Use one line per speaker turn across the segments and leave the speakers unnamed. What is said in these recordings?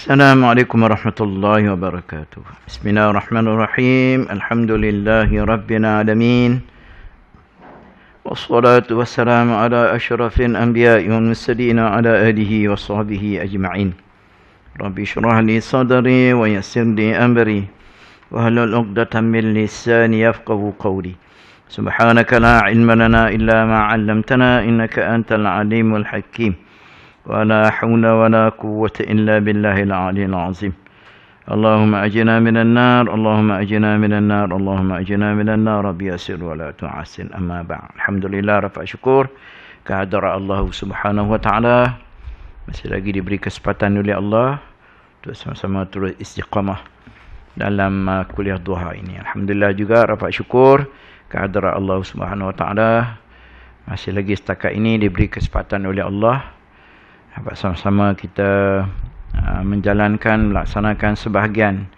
السلام عليكم ورحمة الله وبركاته بسم الله الرحمن الرحيم الحمد لله رب العالمين والصلاة والسلام على أشرف الأنبياء والمرسلين على آله وصحبه أجمعين رب اشرح لي صدري ويسر لي أمري وهل عقدة من لساني يفقه قولي سبحانك لا علم لنا إلا ما علمتنا إنك أنت العليم الحكيم ولا حول ولا قوة إلا بالله العلي العظيم اللهم أجنا من النار اللهم أجنا من النار اللهم أجنا من النار رب يسر ولا تعسر أما بعد الحمد لله رفع شكور كهدر الله سبحانه وتعالى masih lagi diberi kesempatan oleh Allah untuk sama-sama terus istiqamah dalam uh, kuliah duha ini. Alhamdulillah juga rafa syukur kehadirat Allah Subhanahu wa taala masih lagi setakat ini diberi kesempatan oleh Allah dapat sama-sama kita uh, menjalankan melaksanakan sebahagian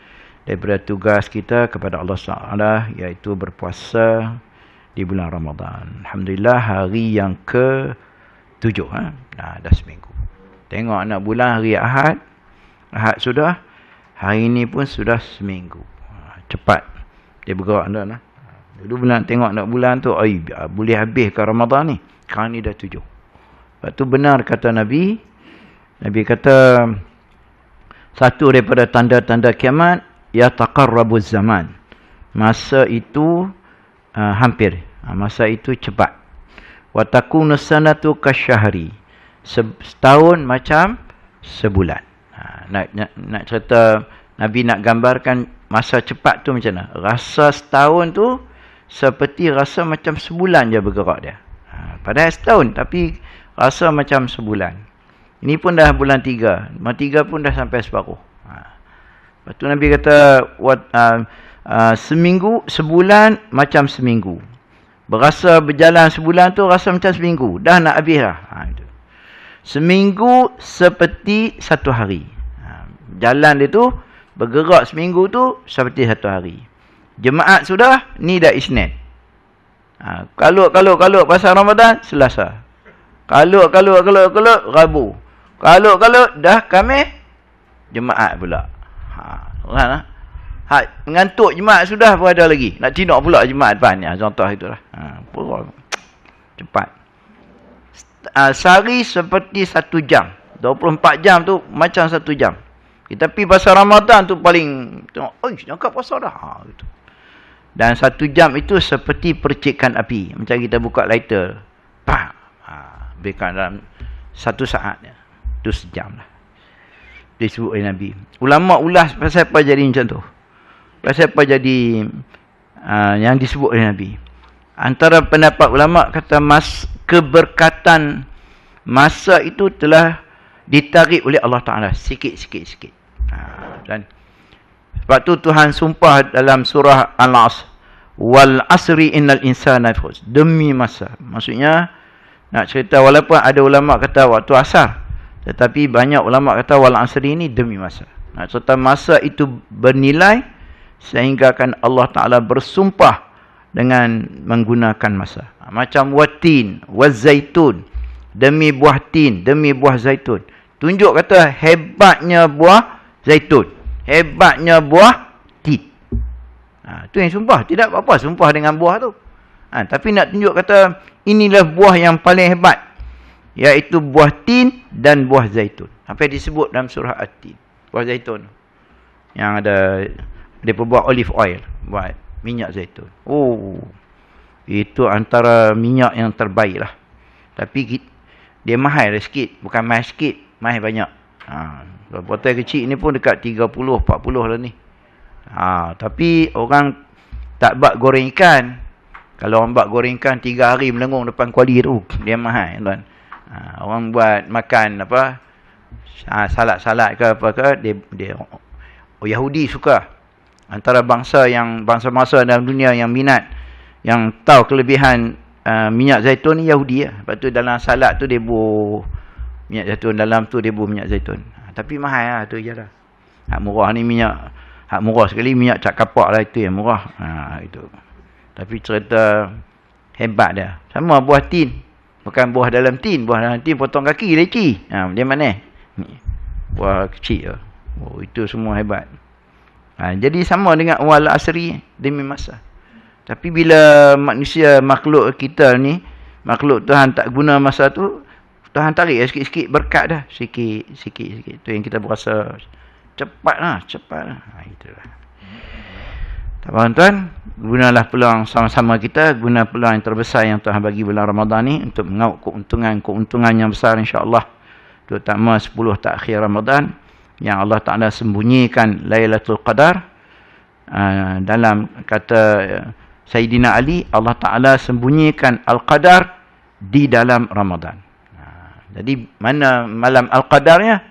daripada tugas kita kepada Allah Taala iaitu berpuasa di bulan Ramadhan. Alhamdulillah hari yang ke tujuh. Ha? Nah, dah seminggu. Tengok anak bulan hari Ahad. Ahad sudah. Hari ini pun sudah seminggu. Ha, cepat. Dia bergerak anda lah. Dulu bulan tengok anak bulan tu. boleh habis ke Ramadan ni? Sekarang ni dah tujuh. Lepas tu benar kata Nabi. Nabi kata satu daripada tanda-tanda kiamat ya taqarrabu zaman. Masa itu uh, hampir, uh, masa itu cepat. Wa takunu sanatu kasyahri. Setahun macam sebulan. Uh, nak, nak, nak cerita Nabi nak gambarkan masa cepat tu macam mana? Rasa setahun tu seperti rasa macam sebulan je bergerak dia. Ha, padahal setahun tapi rasa macam sebulan. Ini pun dah bulan tiga. Bulan tiga pun dah sampai separuh. Ha. Lepas tu Nabi kata, what, uh, ah, uh, ah, seminggu, sebulan macam seminggu. Berasa berjalan sebulan tu rasa macam seminggu. Dah nak habis lah. Ha, Seminggu seperti satu hari. Ha, jalan dia tu, bergerak seminggu tu seperti satu hari. Jemaat sudah, ni dah isnet. Ha, kalau kalau kalau pasal Ramadan, selasa. Kalau kalau kalau kalau Rabu. Kalau kalau dah kami jemaat pula. Ha, Tuhan lah. Ha, mengantuk jemaat sudah berada lagi. Nak tidur pula jemaat depan ni. Ha, contoh itu lah. Ha, pura. Cepat. Ha, sehari seperti satu jam. 24 jam tu macam satu jam. Kita eh, pergi pasal Ramadan tu paling tengok, oi, nangkap pasal dah. Ha, gitu. Dan satu jam itu seperti percikan api. Macam kita buka lighter. Pah! Ha, berikan dalam satu saatnya. Tu sejam lah. Disebut oleh Nabi. Ulama ulas pasal apa jadi macam tu. Pasal apa jadi uh, yang disebut oleh Nabi. Antara pendapat ulama kata mas keberkatan masa itu telah ditarik oleh Allah Ta'ala. Sikit-sikit. sikit. Ha, dan sebab tu Tuhan sumpah dalam surah al As Wal asri innal insana fi Demi masa. Maksudnya nak cerita walaupun ada ulama kata waktu asar tetapi banyak ulama kata wal asri ini demi masa. Nah, serta masa itu bernilai sehingga kan Allah Taala bersumpah dengan menggunakan masa. Macam watin, zaitun, demi buah tin, demi buah zaitun. Tunjuk kata hebatnya buah zaitun. Hebatnya buah tin. Ha, itu yang sumpah. Tidak apa-apa sumpah dengan buah tu. Ha, tapi nak tunjuk kata inilah buah yang paling hebat iaitu buah tin dan buah zaitun. Apa disebut dalam surah At-Tin? Buah zaitun. Yang ada depa buat olive oil, buat minyak zaitun. Oh. Itu antara minyak yang terbaik lah. Tapi dia mahal lah sikit, bukan mahal sikit, mahal banyak. Ha, botol kecil ni pun dekat 30 40 lah ni. Ha, tapi orang tak buat goreng ikan. Kalau orang buat goreng ikan 3 hari melengung depan kuali tu, dia mahal tuan. Ha, orang buat makan apa? Ha, Salat-salat ke apa ke? Dia, dia oh, Yahudi suka. Antara bangsa yang bangsa-bangsa dalam dunia yang minat yang tahu kelebihan uh, minyak zaitun ni Yahudi ya. Lepas dalam salat tu dia bu minyak zaitun dalam tu dia bu minyak zaitun. Ha, tapi mahal lah tu jelah. Hak murah ni minyak hak murah sekali minyak cak kapak lah itu yang murah. Ha, itu. Tapi cerita hebat dia. Sama buah tin. Bukan buah dalam tin. Buah dalam tin potong kaki leci. Ha, dia mana? Ni. Buah kecil. Oh, itu semua hebat. Ha, jadi sama dengan wal asri demi masa. Tapi bila manusia makhluk kita ni, makhluk Tuhan tak guna masa tu, Tuhan tarik ya, sikit-sikit berkat dah. Sikit, sikit, sikit. Itu yang kita berasa cepat lah, cepat lah. Ha, itulah. Tak faham tuan? Gunalah peluang sama-sama kita. Guna peluang yang terbesar yang Tuhan bagi bulan Ramadhan ni. Untuk mengauk keuntungan. Keuntungan yang besar Insya insyaAllah. Terutama 10 takhir Ramadhan. Yang Allah Ta'ala sembunyikan Lailatul Qadar. Uh, dalam kata eh, Sayyidina Ali. Allah Ta'ala sembunyikan Al-Qadar di dalam Ramadhan. Uh, ah, jadi mana malam Al-Qadarnya?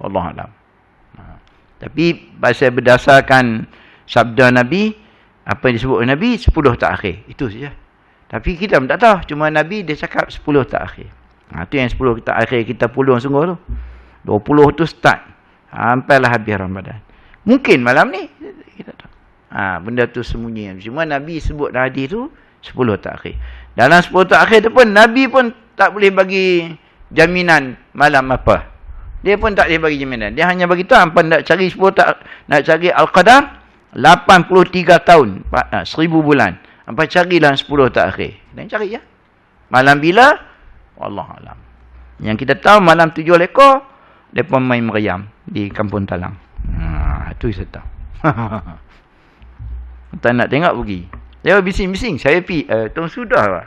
Allah Alam. Ah, tapi pasal berdasarkan sabda Nabi, apa yang disebut Nabi, 10 tak akhir. Itu saja. Tapi kita tak tahu. Cuma Nabi dia cakap 10 tak akhir. Ha, tu yang 10 tak akhir kita pulung sungguh tu. 20 tu start. Sampailah habis Ramadan. Mungkin malam ni. Kita tahu. Ha, benda tu sembunyi. Cuma Nabi sebut dah hadis tu 10 tak akhir. Dalam 10 tak akhir tu pun Nabi pun tak boleh bagi jaminan malam apa. Dia pun tak boleh bagi jaminan. Dia hanya bagi tahu apa nak cari 10 tak nak cari Al-Qadar 83 tahun 1000 ah, bulan apa carilah 10 tak akhir dan cari ya malam bila Allah alam yang kita tahu malam tujuh lekor depa main meriam di kampung talang ha ah, itu saya tahu tak nak tengok pergi dia bising-bising saya pi uh, eh, tu sudah lah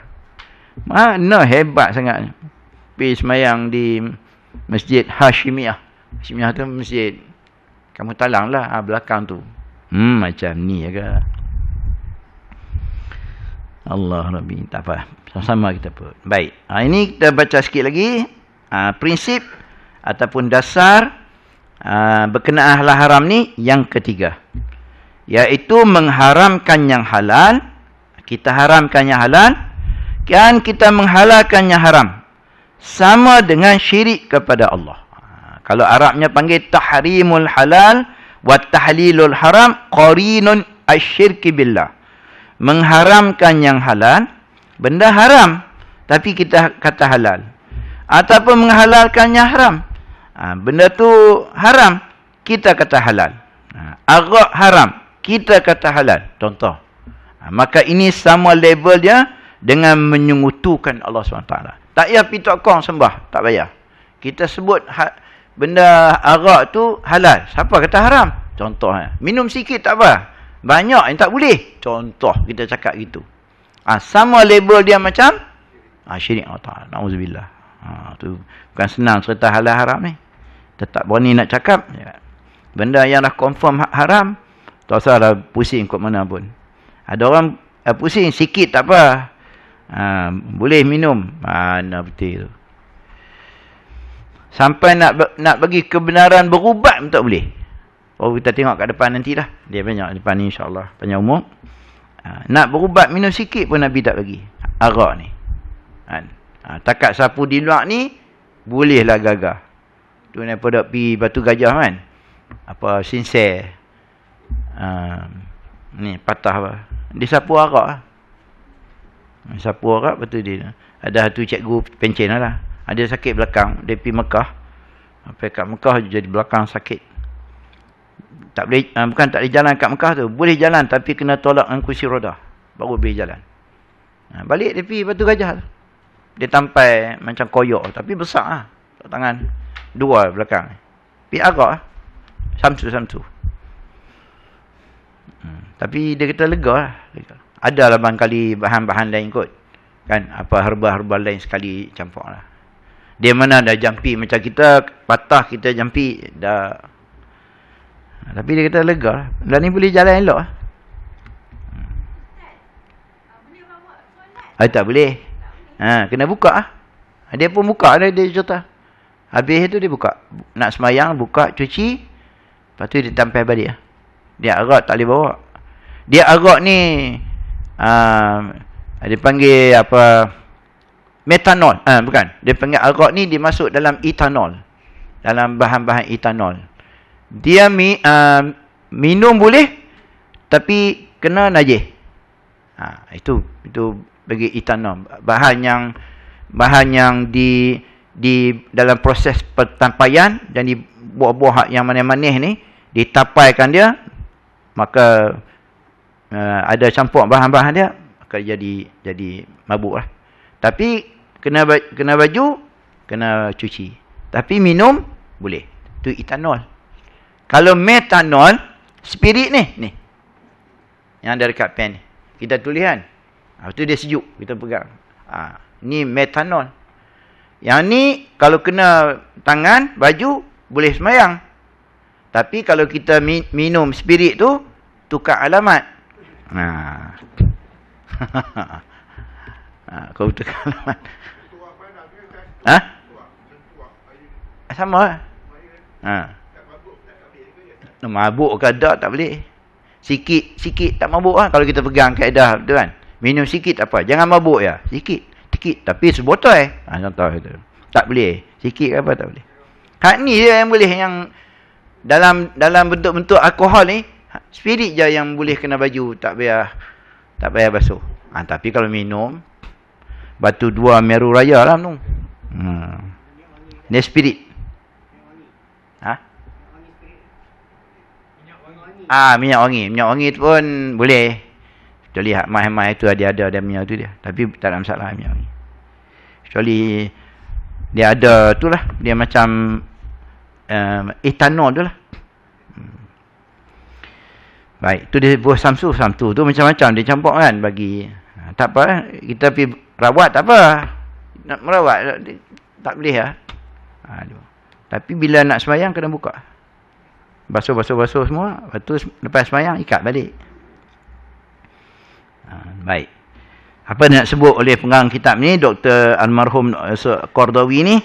mana hebat sangat pi semayang di masjid Hashimiyah Hashimiyah tu masjid kamu talang lah ha, belakang tu Hmm, macam ni aga. Ya Allah Rabbi. Tak apa. Sama-sama kita pun. Baik. Ha, ini kita baca sikit lagi. Ha, prinsip ataupun dasar ha, berkenaan halal haram ni yang ketiga. Iaitu mengharamkan yang halal. Kita haramkan yang halal. Dan kita menghalalkan yang haram. Sama dengan syirik kepada Allah. Ha, kalau Arabnya panggil tahrimul Halal wa tahlilul haram qarinun asyirki billah mengharamkan yang halal benda haram tapi kita kata halal ataupun menghalalkan yang haram ha, benda tu haram kita kata halal ha, agak haram kita kata halal contoh ha, maka ini sama level dia dengan menyungutukan Allah SWT. Tak payah pergi tokong sembah. Tak payah. Kita sebut ha, benda arak tu halal. Siapa kata haram? Contohnya, minum sikit tak apa. Banyak yang tak boleh. Contoh kita cakap gitu. Ha, sama label dia macam ha, syirik Allah Ta'ala. Na'udzubillah. Ha, tu bukan senang cerita halal haram ni. Tetap berani nak cakap. Ya. Benda yang dah confirm ha- haram. Tak usah dah pusing kot mana pun. Ada orang dah eh, pusing sikit tak apa. Ha, boleh minum. Mana ha, betul tu sampai nak nak bagi kebenaran berubat pun tak boleh. Oh kita tengok kat depan nanti lah. Dia banyak depan ni insyaAllah. Panjang umur. Ha, nak berubat minum sikit pun Nabi tak bagi. Arak ni. Ha, ha, takat sapu di luar ni, bolehlah gagah. Tu ni apa pi batu gajah kan? Apa sincere. Ha, ni patah apa? Dia sapu arak lah. Sapu arak betul dia. Ada tu cikgu pencen lah. Ada ah, sakit belakang. Dia pergi Mekah. Sampai kat Mekah jadi belakang sakit. Tak boleh, ha, bukan tak boleh jalan kat Mekah tu. Boleh jalan tapi kena tolak dengan kursi roda. Baru boleh jalan. Ha, balik dia pergi batu gajah. Dia tampai macam koyok. Tapi besar lah. Ha. Tangan. Dua belakang. Pergi arak. Lah. Samsu-samsu. Hmm. Tapi dia kata lega lah. Ada lah bahan-bahan lain kot. Kan? Apa herba-herba lain sekali campur lah. Dia mana dah jampi macam kita patah kita jampi dah. Tapi dia kata lega. Dan lah. ni boleh jalan elok. Lah. Ah, tak boleh. Ha, kena buka. Lah. Ah, dia pun buka dia, dia cerita. Habis itu dia buka. Nak semayang, buka, cuci. Lepas tu dia tampil balik. Dia arak tak boleh bawa. Dia arak ni... Uh, dia panggil apa metanol. Ah, bukan. Dia panggil arak ni dimasuk dalam etanol. Dalam bahan-bahan etanol. Dia mi, uh, minum boleh tapi kena najis. Ha, itu itu bagi etanol bahan yang bahan yang di di dalam proses pertampaian dan di buah-buah yang manis-manis ni ditapaikan dia maka uh, ada campur bahan-bahan dia maka jadi jadi mabuk lah. tapi kena kena baju kena cuci tapi minum boleh tu etanol kalau metanol spirit ni ni yang dari kat pen ni kita tulis kan ha, ah, tu dia sejuk kita pegang ha, ni metanol yang ni kalau kena tangan baju boleh semayang tapi kalau kita minum spirit tu tukar alamat ha. Ha, kau tukar alamat Eh? Ha? Ah, sama lah. Ha. Nah, mabuk ke ada tak boleh. Sikit, sikit tak mabuk lah. Kalau kita pegang kaedah tu kan. Minum sikit apa. Jangan mabuk ya. Sikit. Sikit. Tapi sebotol eh. Ha, contoh itu. Tak boleh. Sikit apa tak boleh. Hak ni je yang boleh yang dalam dalam bentuk-bentuk alkohol ni spirit je yang boleh kena baju tak payah tak payah basuh. Ha, tapi kalau minum batu dua meru raya lah tu. Hmm. Dia spirit. Ha? Ah, minyak wangi. Minyak wangi tu pun boleh. Kita lihat mai-mai itu ada ada dia minyak tu dia. Tapi tak ada masalah minyak wangi. Kecuali dia ada tu lah. Dia macam um, eh, etanol tu lah. Hmm. Baik. Tu dia buah samsu, samsu. Tu macam-macam. Dia campur kan bagi. Ha, tak apa. Kita pergi rawat tak apa. Nak merawat. Tak boleh lah. Ha, Tapi bila nak semayang, kena buka. Basuh-basuh-basuh semua. Lepas tu, lepas semayang, ikat balik. Ha, baik. Apa nak sebut oleh pengarang kitab ni, Dr. Almarhum eh, Kordawi ni,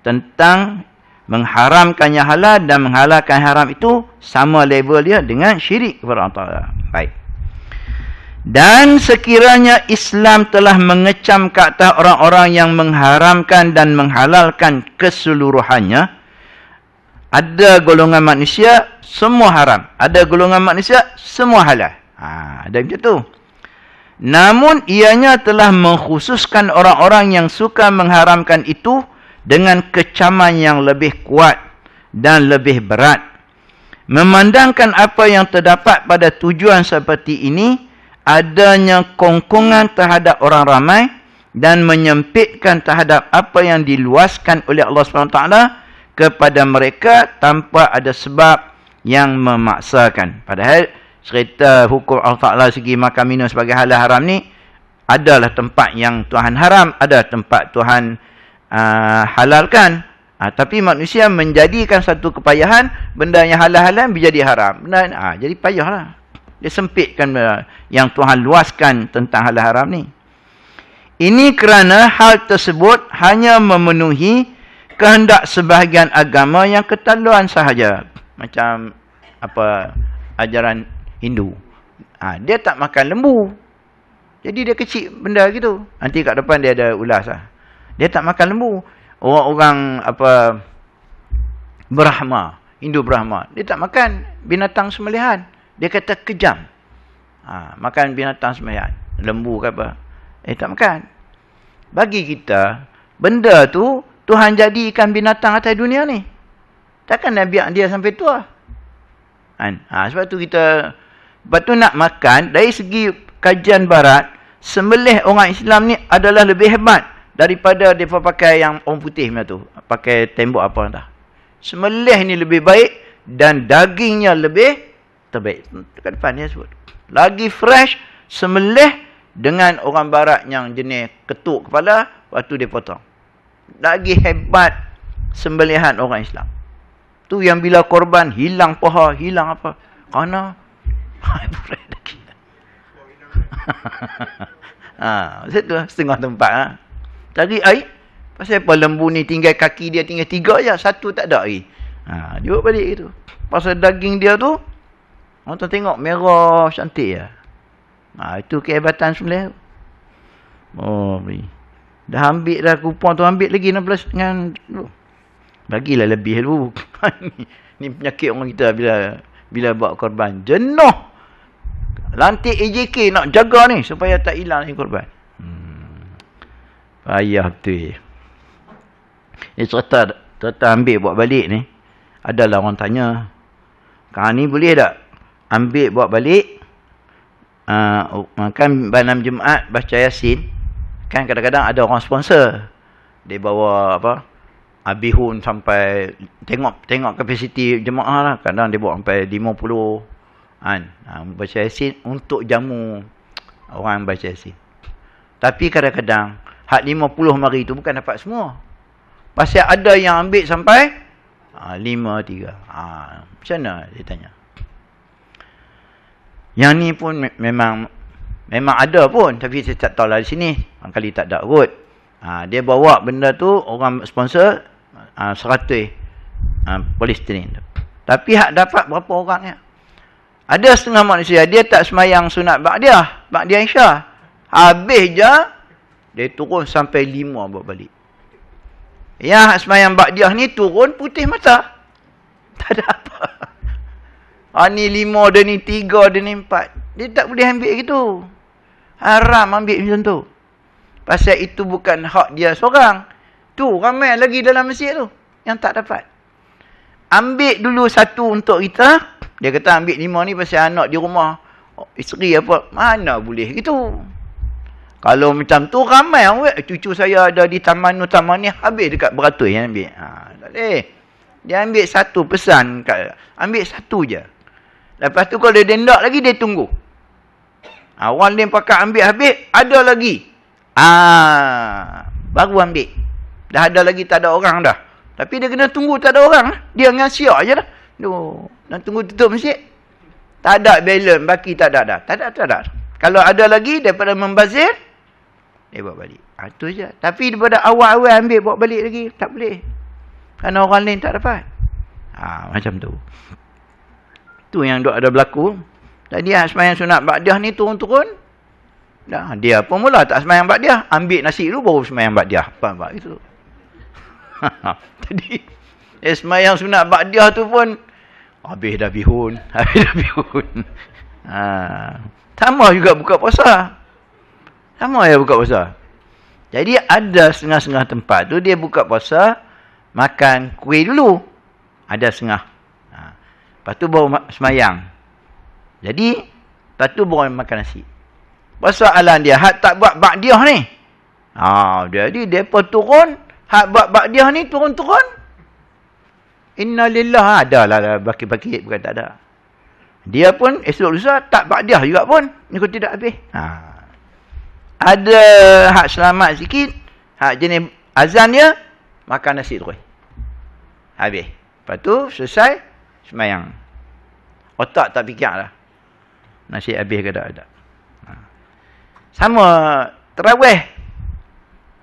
tentang mengharamkannya halal dan menghalalkan haram itu sama label dia dengan syirik kepada Allah. Baik. Dan sekiranya Islam telah mengecam kata orang-orang yang mengharamkan dan menghalalkan keseluruhannya, ada golongan manusia, semua haram. Ada golongan manusia, semua halal. Ha, ada macam tu. Namun, ianya telah mengkhususkan orang-orang yang suka mengharamkan itu dengan kecaman yang lebih kuat dan lebih berat. Memandangkan apa yang terdapat pada tujuan seperti ini, adanya kongkongan terhadap orang ramai dan menyempitkan terhadap apa yang diluaskan oleh Allah SWT kepada mereka tanpa ada sebab yang memaksakan. Padahal cerita hukum Allah Ta'ala segi makan minum sebagai halal haram ni adalah tempat yang Tuhan haram, ada tempat Tuhan uh, halalkan. Ha, tapi manusia menjadikan satu kepayahan benda yang halal-halal menjadi haram. Benda, ha, jadi payahlah. Dia sempitkan eh, yang Tuhan luaskan tentang hal haram ni. Ini kerana hal tersebut hanya memenuhi kehendak sebahagian agama yang ketaluan sahaja. Macam apa ajaran Hindu. Ha, dia tak makan lembu. Jadi dia kecil benda gitu. Nanti kat depan dia ada ulas lah. Dia tak makan lembu. Orang-orang apa Brahma. Hindu Brahma. Dia tak makan binatang semelihan. Dia kata kejam. Ha, makan binatang semayat. Lembu ke apa. Eh tak makan. Bagi kita, benda tu Tuhan jadikan binatang atas dunia ni. Takkan dia biar dia sampai tua. Kan? Ha, sebab tu kita, sebab tu nak makan, dari segi kajian barat, sembelih orang Islam ni adalah lebih hebat daripada dia pakai yang orang putih macam tu. Pakai tembok apa entah. Sembelih ni lebih baik dan dagingnya lebih terbaik. Dekat depan dia sebut. Lagi fresh, semelih dengan orang barat yang jenis ketuk kepala, waktu dia potong. Lagi hebat sembelihan orang Islam. Tu yang bila korban hilang paha, hilang apa? Kerana fresh lagi. ha, situ lah, setengah tempat. Ha. Cari air. Pasal apa lembu ni tinggal kaki dia tinggal tiga je. Satu tak ada air. Ha, jumpa balik itu. Pasal daging dia tu Orang tu tengok merah cantik ya. Ha, itu kehebatan sebenarnya. Oh, ni. Dah ambil dah kupon tu ambil lagi 16 dengan tu. Bagilah lebih dulu. ni, ni penyakit orang kita bila bila buat korban. Jenuh. Lantik AJK nak jaga ni supaya tak hilang ni korban. Hmm. Payah betul. Ni eh, cerita, cerita ambil buat balik ni. Adalah orang tanya. Kan ni boleh tak? ambil buat balik uh, makan malam Jumaat baca Yasin kan kadang-kadang ada orang sponsor dia bawa apa abihun sampai tengok tengok kapasiti jemaah lah kadang dia bawa sampai 50 kan uh, baca Yasin untuk jamu orang baca Yasin tapi kadang-kadang hak 50 hari tu bukan dapat semua pasal ada yang ambil sampai Ha, lima, tiga. Ha, macam mana dia tanya? Yang ni pun memang memang ada pun tapi saya tak tahu lah di sini. Orang kali tak ada kot. Ha, dia bawa benda tu orang sponsor ha, seratus ha, polistirin tu. Tapi hak dapat berapa orang ya? Ada setengah manusia dia tak semayang sunat ba'diyah. Ba'diyah Isya. Habis je dia turun sampai lima buat balik. Yang semayang ba'diyah ni turun putih mata. Tak ada apa. Ha, ni lima, dia ni tiga, dia ni empat. Dia tak boleh ambil gitu. Haram ambil macam tu. Pasal itu bukan hak dia seorang. Tu ramai lagi dalam masjid tu. Yang tak dapat. Ambil dulu satu untuk kita. Dia kata ambil lima ni pasal anak di rumah. Oh, isteri apa. Mana boleh gitu. Kalau macam tu ramai orang. Cucu saya ada di taman tu taman ni. Habis dekat beratus yang ambil. Ha, tak boleh. Dia ambil satu pesan. Kat, ambil satu je. Lepas tu kalau dia dendak lagi, dia tunggu. Awal dia pakai ambil habis, ada lagi. Ah, baru ambil. Dah ada lagi, tak ada orang dah. Tapi dia kena tunggu, tak ada orang. Dia dengan siap je dah. Duh, nak tunggu tutup masjid. Tak ada balance, baki tak ada dah. Tak ada, tak ada. Kalau ada lagi, daripada membazir, dia bawa balik. Ha, tu je. Tapi daripada awal-awal ambil, bawa balik lagi. Tak boleh. Kerana orang lain tak dapat. Ha, macam tu. Tu yang dok ada berlaku. Tadi ah sembahyang sunat ba'diah ni turun-turun. Dah dia pun mula tak sembahyang ba'diah, ambil nasi dulu baru sembahyang ba'diah. Apa apa itu. Tadi eh, sembahyang sunat ba'diah tu pun habis dah bihun, habis dah bihun. ha. Sama juga buka puasa. Sama ya buka puasa. Jadi ada setengah-setengah tempat tu dia buka puasa makan kuih dulu. Ada setengah. Lepas tu baru semayang. Jadi, lepas tu baru makan nasi. Persoalan dia, hak tak buat bakdiah ni. Ha, jadi, mereka turun. Had buat bakdiah ni, turun-turun. Inna lillah, ada ha, lah. Baki-baki, bukan tak ada. Dia pun esok lusa tak bakdiah juga pun. Ni kau tidak habis. Ha. Ada hak selamat sikit. Hak jenis azan dia. Makan nasi terus. Habis. Lepas tu selesai semayang. Otak tak fikir lah. Nasi habis ke tak ada. Ha. Sama terawih.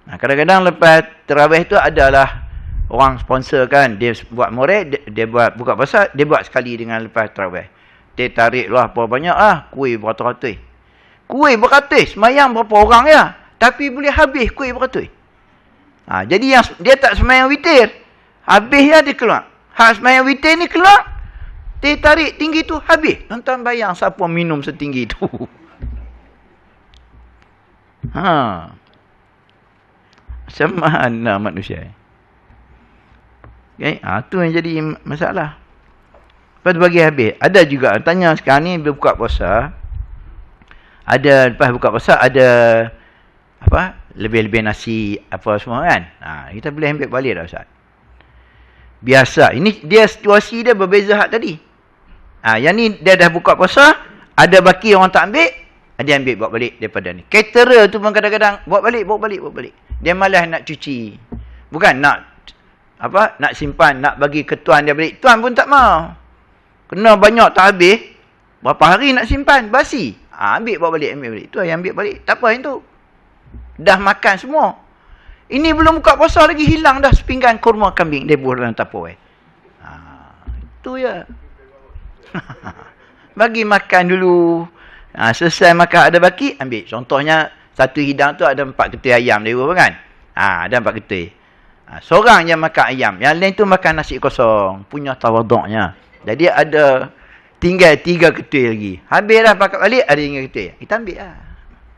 Ha, kadang-kadang lepas terawih tu adalah orang sponsor kan. Dia buat murid, dia, dia buat buka pasal, dia buat sekali dengan lepas terawih. Dia tarik lah apa banyak lah. Kuih beratus-ratus. Kuih beratus. Semayang berapa orang ya. Tapi boleh habis kuih beratus. Ha, jadi yang dia tak semayang witir. Habis ya dia keluar. Hal semayang witir ni keluar. Dia tarik tinggi tu habis. Tuan-tuan bayang siapa minum setinggi tu. Ha. Macam mana manusia ni? Okay. Ha, tu yang jadi masalah. Lepas tu bagi habis. Ada juga. Tanya sekarang ni bila buka puasa. Ada lepas buka puasa ada apa lebih-lebih nasi apa semua kan. Ha, kita boleh ambil balik dah Ustaz biasa. Ini dia situasi dia berbeza hak tadi. Ha, yang ni dia dah buka puasa, ada baki orang tak ambil, ha, dia ambil bawa balik daripada ni. Caterer tu pun kadang-kadang bawa balik, bawa balik, bawa balik. Dia malas nak cuci. Bukan nak apa nak simpan, nak bagi ke tuan dia balik. Tuan pun tak mau. Kena banyak tak habis. Berapa hari nak simpan, basi. Ha, ambil bawa balik, ambil balik. Tu yang ambil balik. Tak apa yang tu. Dah makan semua. Ini belum buka puasa lagi hilang dah sepinggan kurma kambing debur dalam tapoi. Eh. Ha, itu ya. Bagi makan dulu. Ha, selesai makan ada baki, ambil. Contohnya, satu hidang tu ada empat ketih ayam dia pun kan? Ha, ada empat ketih. Ha, seorang yang makan ayam. Yang lain tu makan nasi kosong. Punya tawaduknya. Jadi ada tinggal tiga ketih lagi. Habislah pakat balik, ada tiga ketih. Kita ambil lah.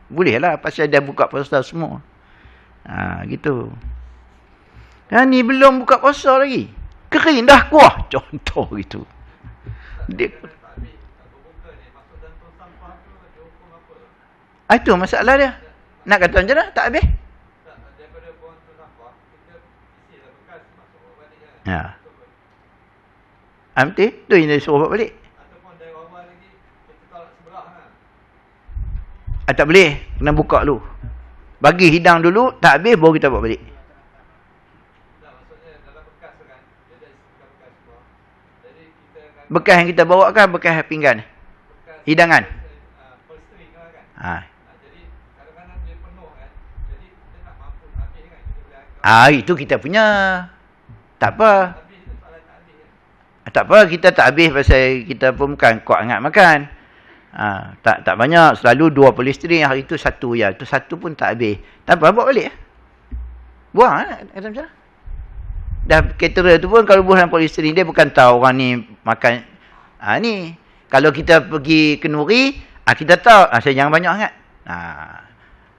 Boleh lah. Pasal dia buka puasa semua. Ha, gitu. Dan ni belum buka puasa lagi. Kering dah kuah. Contoh gitu. Dia... Ah, itu masalah dia. Nak kata macam mana? Tak habis? Ya. Ha. Amti, ah, tu ini dia suruh buat balik. Ataupun ah, dari awal lagi, kita tak boleh. Kena buka dulu. Bagi hidang dulu, tak habis baru kita buat balik. Bekas yang kita bawa kan bekas pinggan Hidangan. Ha. Ah, itu kita punya. Tak apa. Tak apa, kita tak habis pasal kita pun bukan kuat ingat makan. Ha, tak tak banyak. Selalu dua polistirin. Hari tu satu ya. Tu satu pun tak habis. Tak apa, bawa balik. Buang lah. Kan? Kata macam Dah caterer tu pun kalau buang polistirin dia bukan tahu orang ni makan. Ha, ni. Kalau kita pergi kenuri, ha, kita tahu. Ha, saya jangan banyak sangat. Ha.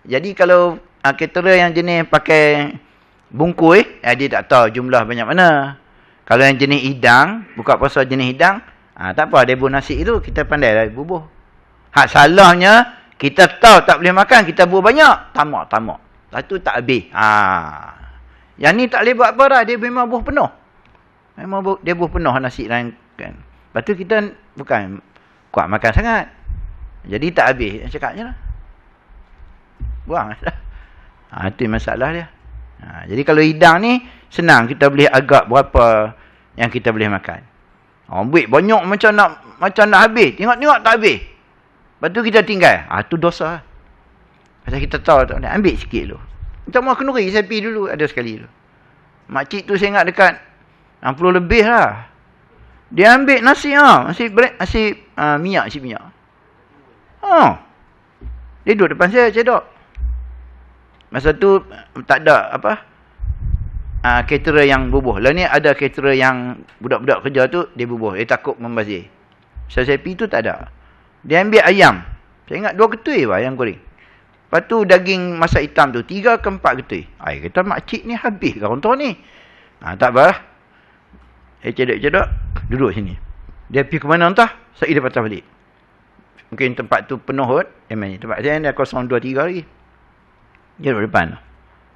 Jadi kalau ha, caterer yang jenis pakai bungkui, ya, eh, ha, dia tak tahu jumlah banyak mana. Kalau yang jenis hidang, buka pasal jenis hidang, ha, tak apa. Dia buang nasi itu kita pandai lah bubuh. Hak salahnya, kita tahu tak boleh makan, kita buat banyak. Tamak, tamak. Satu tak habis. Ha. Yang ni tak boleh buat apa dah. Dia memang buah penuh. Memang buah, dia buah penuh nasi dan kan. Lepas tu kita bukan kuat makan sangat. Jadi tak habis. Cakap je lah. Buang. Ha, itu masalah dia. Ha. Jadi kalau hidang ni, senang. Kita boleh agak berapa yang kita boleh makan. Ambil banyak macam nak macam nak habis. Tengok-tengok tak habis. Lepas tu kita tinggal. Ah tu dosa. Pasal kita tahu tak nak ambil sikit tu. Kita mau kenuri saya pergi dulu ada sekali tu. Mak tu saya ingat dekat 60 lebih lah. Dia ambil nasi ah, nasi bread, nasi uh, minyak, nasi minyak. Ha. Oh. Dia duduk depan saya cedok. Masa tu tak ada apa? Ah uh, yang bubuh. Lah ni ada caterer yang budak-budak kerja tu dia bubuh. Dia takut membazir. Saya saya pergi tu tak ada. Dia ambil ayam. Saya ingat dua ketui pak ayam goreng. Lepas tu daging masak hitam tu. Tiga ke empat ketui. Ayah kata makcik ni habis kau tuan ni. Ha, tak apa lah. Eh cedok-cedok. Duduk sini. Dia pergi ke mana entah. Saya dia patah balik. Mungkin tempat tu penuh kot. Eh, tempat saya ni kosong dua tiga lagi. Dia duduk depan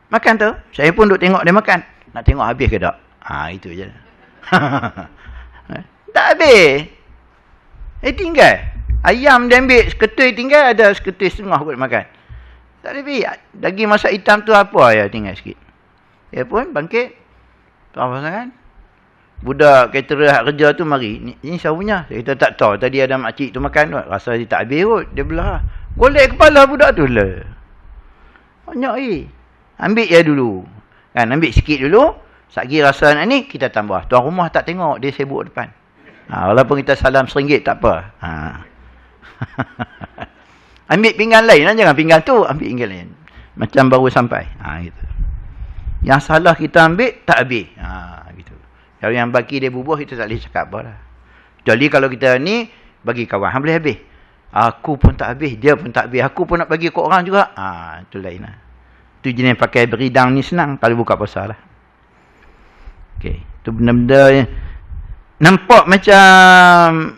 Makan tu. Saya pun duduk tengok dia makan. Nak tengok habis ke tak? Ha, itu je. Eh, tak habis. Eh tinggal. Ayam dia ambil seketul tinggal ada seketul setengah kot makan. Tak lebih. Daging masak hitam tu apa ya tinggal sikit. Dia pun bangkit. Tak apa kan? Budak katerer hak kerja tu mari. Ni, ni sahunya. Kita tak tahu. Tadi ada makcik tu makan kot. Rasa dia tak habis kot. Dia belah. Golek kepala budak tu lah. Banyak ni. Eh. Ambil ya dulu. Kan ambil sikit dulu. Sagi rasa nak ni kita tambah. Tuan rumah tak tengok dia sibuk depan. Ha, walaupun kita salam seringgit tak apa. Ha. ambil pinggan lain lah, jangan pinggan tu ambil pinggan lain macam baru sampai ha gitu yang salah kita ambil tak habis ha gitu kalau yang bagi dia bubuh kita tak boleh cakap apa lah jadi kalau kita ni bagi kawan hang boleh habis aku pun tak habis dia pun tak habis aku pun nak bagi kat orang juga ha tu lain lah tu jenis pakai beridang ni senang kalau buka pasal lah okay tu benda-benda yang nampak macam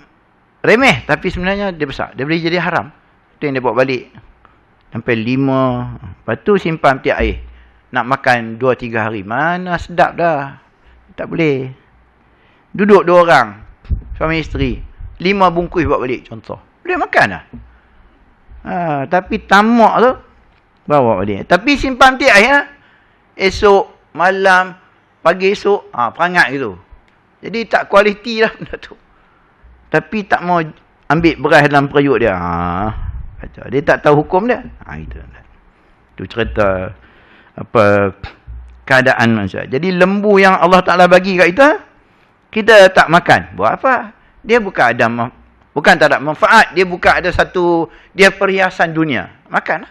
remeh tapi sebenarnya dia besar dia boleh jadi haram tu yang dia bawa balik sampai lima lepas tu simpan tiap air nak makan dua tiga hari mana sedap dah tak boleh duduk dua orang suami isteri lima bungkus bawa balik contoh boleh makan lah ha, tapi tamak tu bawa balik tapi simpan tiap air lah. esok malam pagi esok ha, perangat gitu jadi tak kualiti lah benda tu tapi tak mau ambil beras dalam periuk dia. Ha, kata. Dia tak tahu hukum dia. Ha, itu. itu cerita apa keadaan manusia. Jadi lembu yang Allah Ta'ala bagi kat kita, kita tak makan. Buat apa? Dia bukan ada bukan tak ada manfaat. Dia bukan ada satu, dia perhiasan dunia. Makanlah.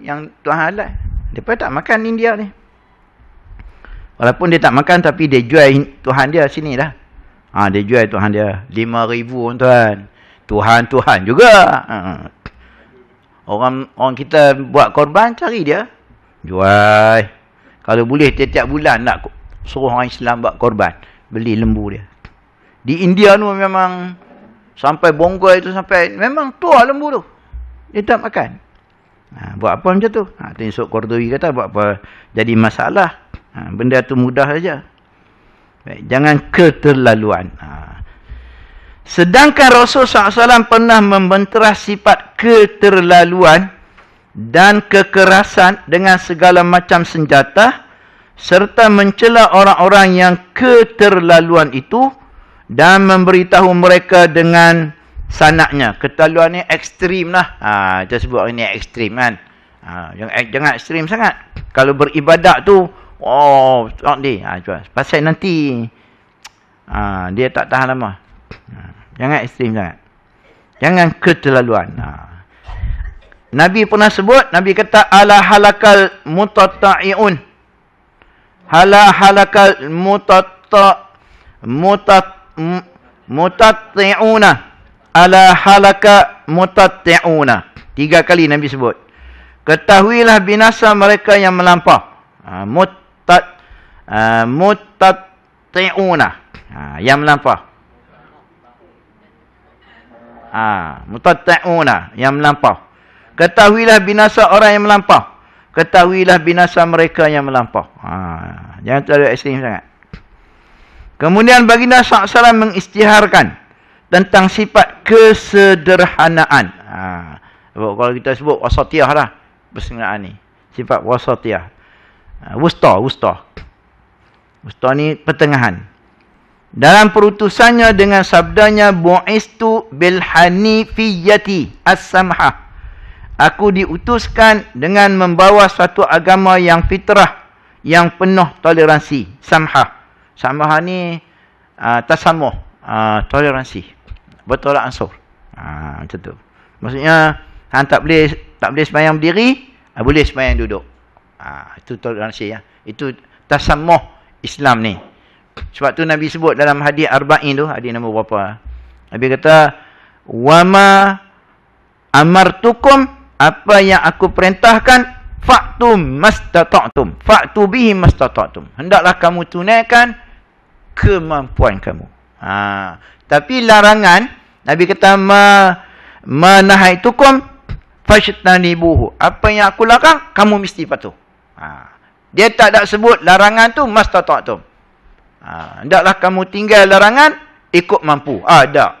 Yang Tuhan halal. Dia tak makan India ni. Walaupun dia tak makan tapi dia jual Tuhan dia sini dah. Ha, dia jual Tuhan dia. Lima ribu tuan. Tuhan, Tuhan juga. Ha, ha. Orang orang kita buat korban, cari dia. Jual. Kalau boleh, tiap-tiap bulan nak lah suruh orang Islam buat korban. Beli lembu dia. Di India tu memang sampai bonggol itu sampai memang tua lembu tu. Dia tak makan. Ha, buat apa macam tu? Ha, Tengsuk Kordowi kata buat apa jadi masalah. Ha, benda tu mudah saja. Baik, jangan keterlaluan. Ha. Sedangkan Rasul SAW pernah membentrah sifat keterlaluan dan kekerasan dengan segala macam senjata serta mencela orang-orang yang keterlaluan itu dan memberitahu mereka dengan sanaknya. Keterlaluan ini ekstrim lah. Ha, kita sebut ini ekstrim kan. Ha, jangan ekstrim sangat. Kalau beribadat tu Oh, tak di. Ha, cuman. Pasal nanti ha, dia tak tahan lama. Ha, jangan ekstrim sangat. Jangan keterlaluan. Ha. Nabi pernah sebut, Nabi kata, Ala halakal mutata'i'un. Ala halakal mutata mutat mutati'una. Ala halaka mutati'una. Tiga kali Nabi sebut. Ketahuilah binasa mereka yang melampau. Ha, mut Ah, mutatiuna. Ha, ah, yang melampau. Ha, ah, mutatiuna. Yang melampau. Ketahuilah binasa orang yang melampau. Ketahuilah binasa mereka yang melampau. Ha, jangan terlalu ekstrim sangat. Kemudian bagi nasak SAW mengistiharkan tentang sifat kesederhanaan. Ha, kalau kita sebut wasatiyah lah. Persengahan ni. Sifat wasatiyah. Uh, wustah, wustah. Mustah ni pertengahan. Dalam perutusannya dengan sabdanya Bu'istu bilhanifiyyati as-samha. Aku diutuskan dengan membawa satu agama yang fitrah. Yang penuh toleransi. Samha. Samha ni uh, tasamuh. Uh, toleransi. Betul lah ansur. Ha, macam tu. Maksudnya, han tak boleh tak boleh sembahyang berdiri, boleh sembahyang duduk. Ha, itu toleransi ya. Itu tasamuh. Islam ni. Sebab tu Nabi sebut dalam hadis arba'in tu, hadis nombor berapa? Nabi kata, "Wama amartukum apa yang aku perintahkan, faktum mastata'tum. Faktu bihi mastata'tum. Hendaklah kamu tunaikan kemampuan kamu." Ha. Tapi larangan Nabi kata ma manahaitukum fashtanibuhu. Apa yang aku larang, kamu mesti patuh. Ha. Dia tak nak sebut larangan tu mastata'tum. Ah, ha, kamu tinggal larangan ikut mampu. ada. ha,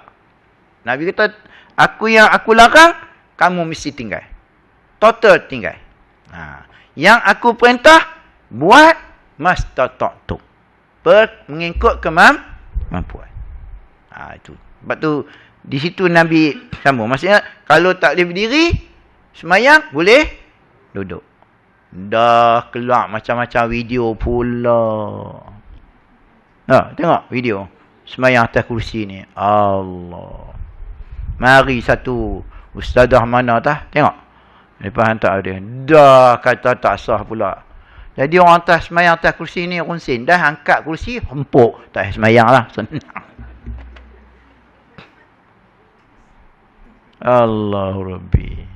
Nabi kata, aku yang aku larang, kamu mesti tinggal. Total tinggal. Ha, yang aku perintah buat mas mastata'tum. Ber mengikut kemampuan. Ha, itu. Sebab tu di situ Nabi sambung. Maksudnya kalau tak boleh berdiri, semayang boleh duduk. Dah keluar macam-macam video pula. Nah, tengok video. Semayang atas kursi ni. Allah. Mari satu. Ustazah mana dah? Tengok. Lepas hantar dia. Dah kata tak sah pula. Jadi orang atas semayang atas kursi ni runsin. Dah angkat kursi, hempuk. Tak payah semayang lah. Senang. Allah Rabbi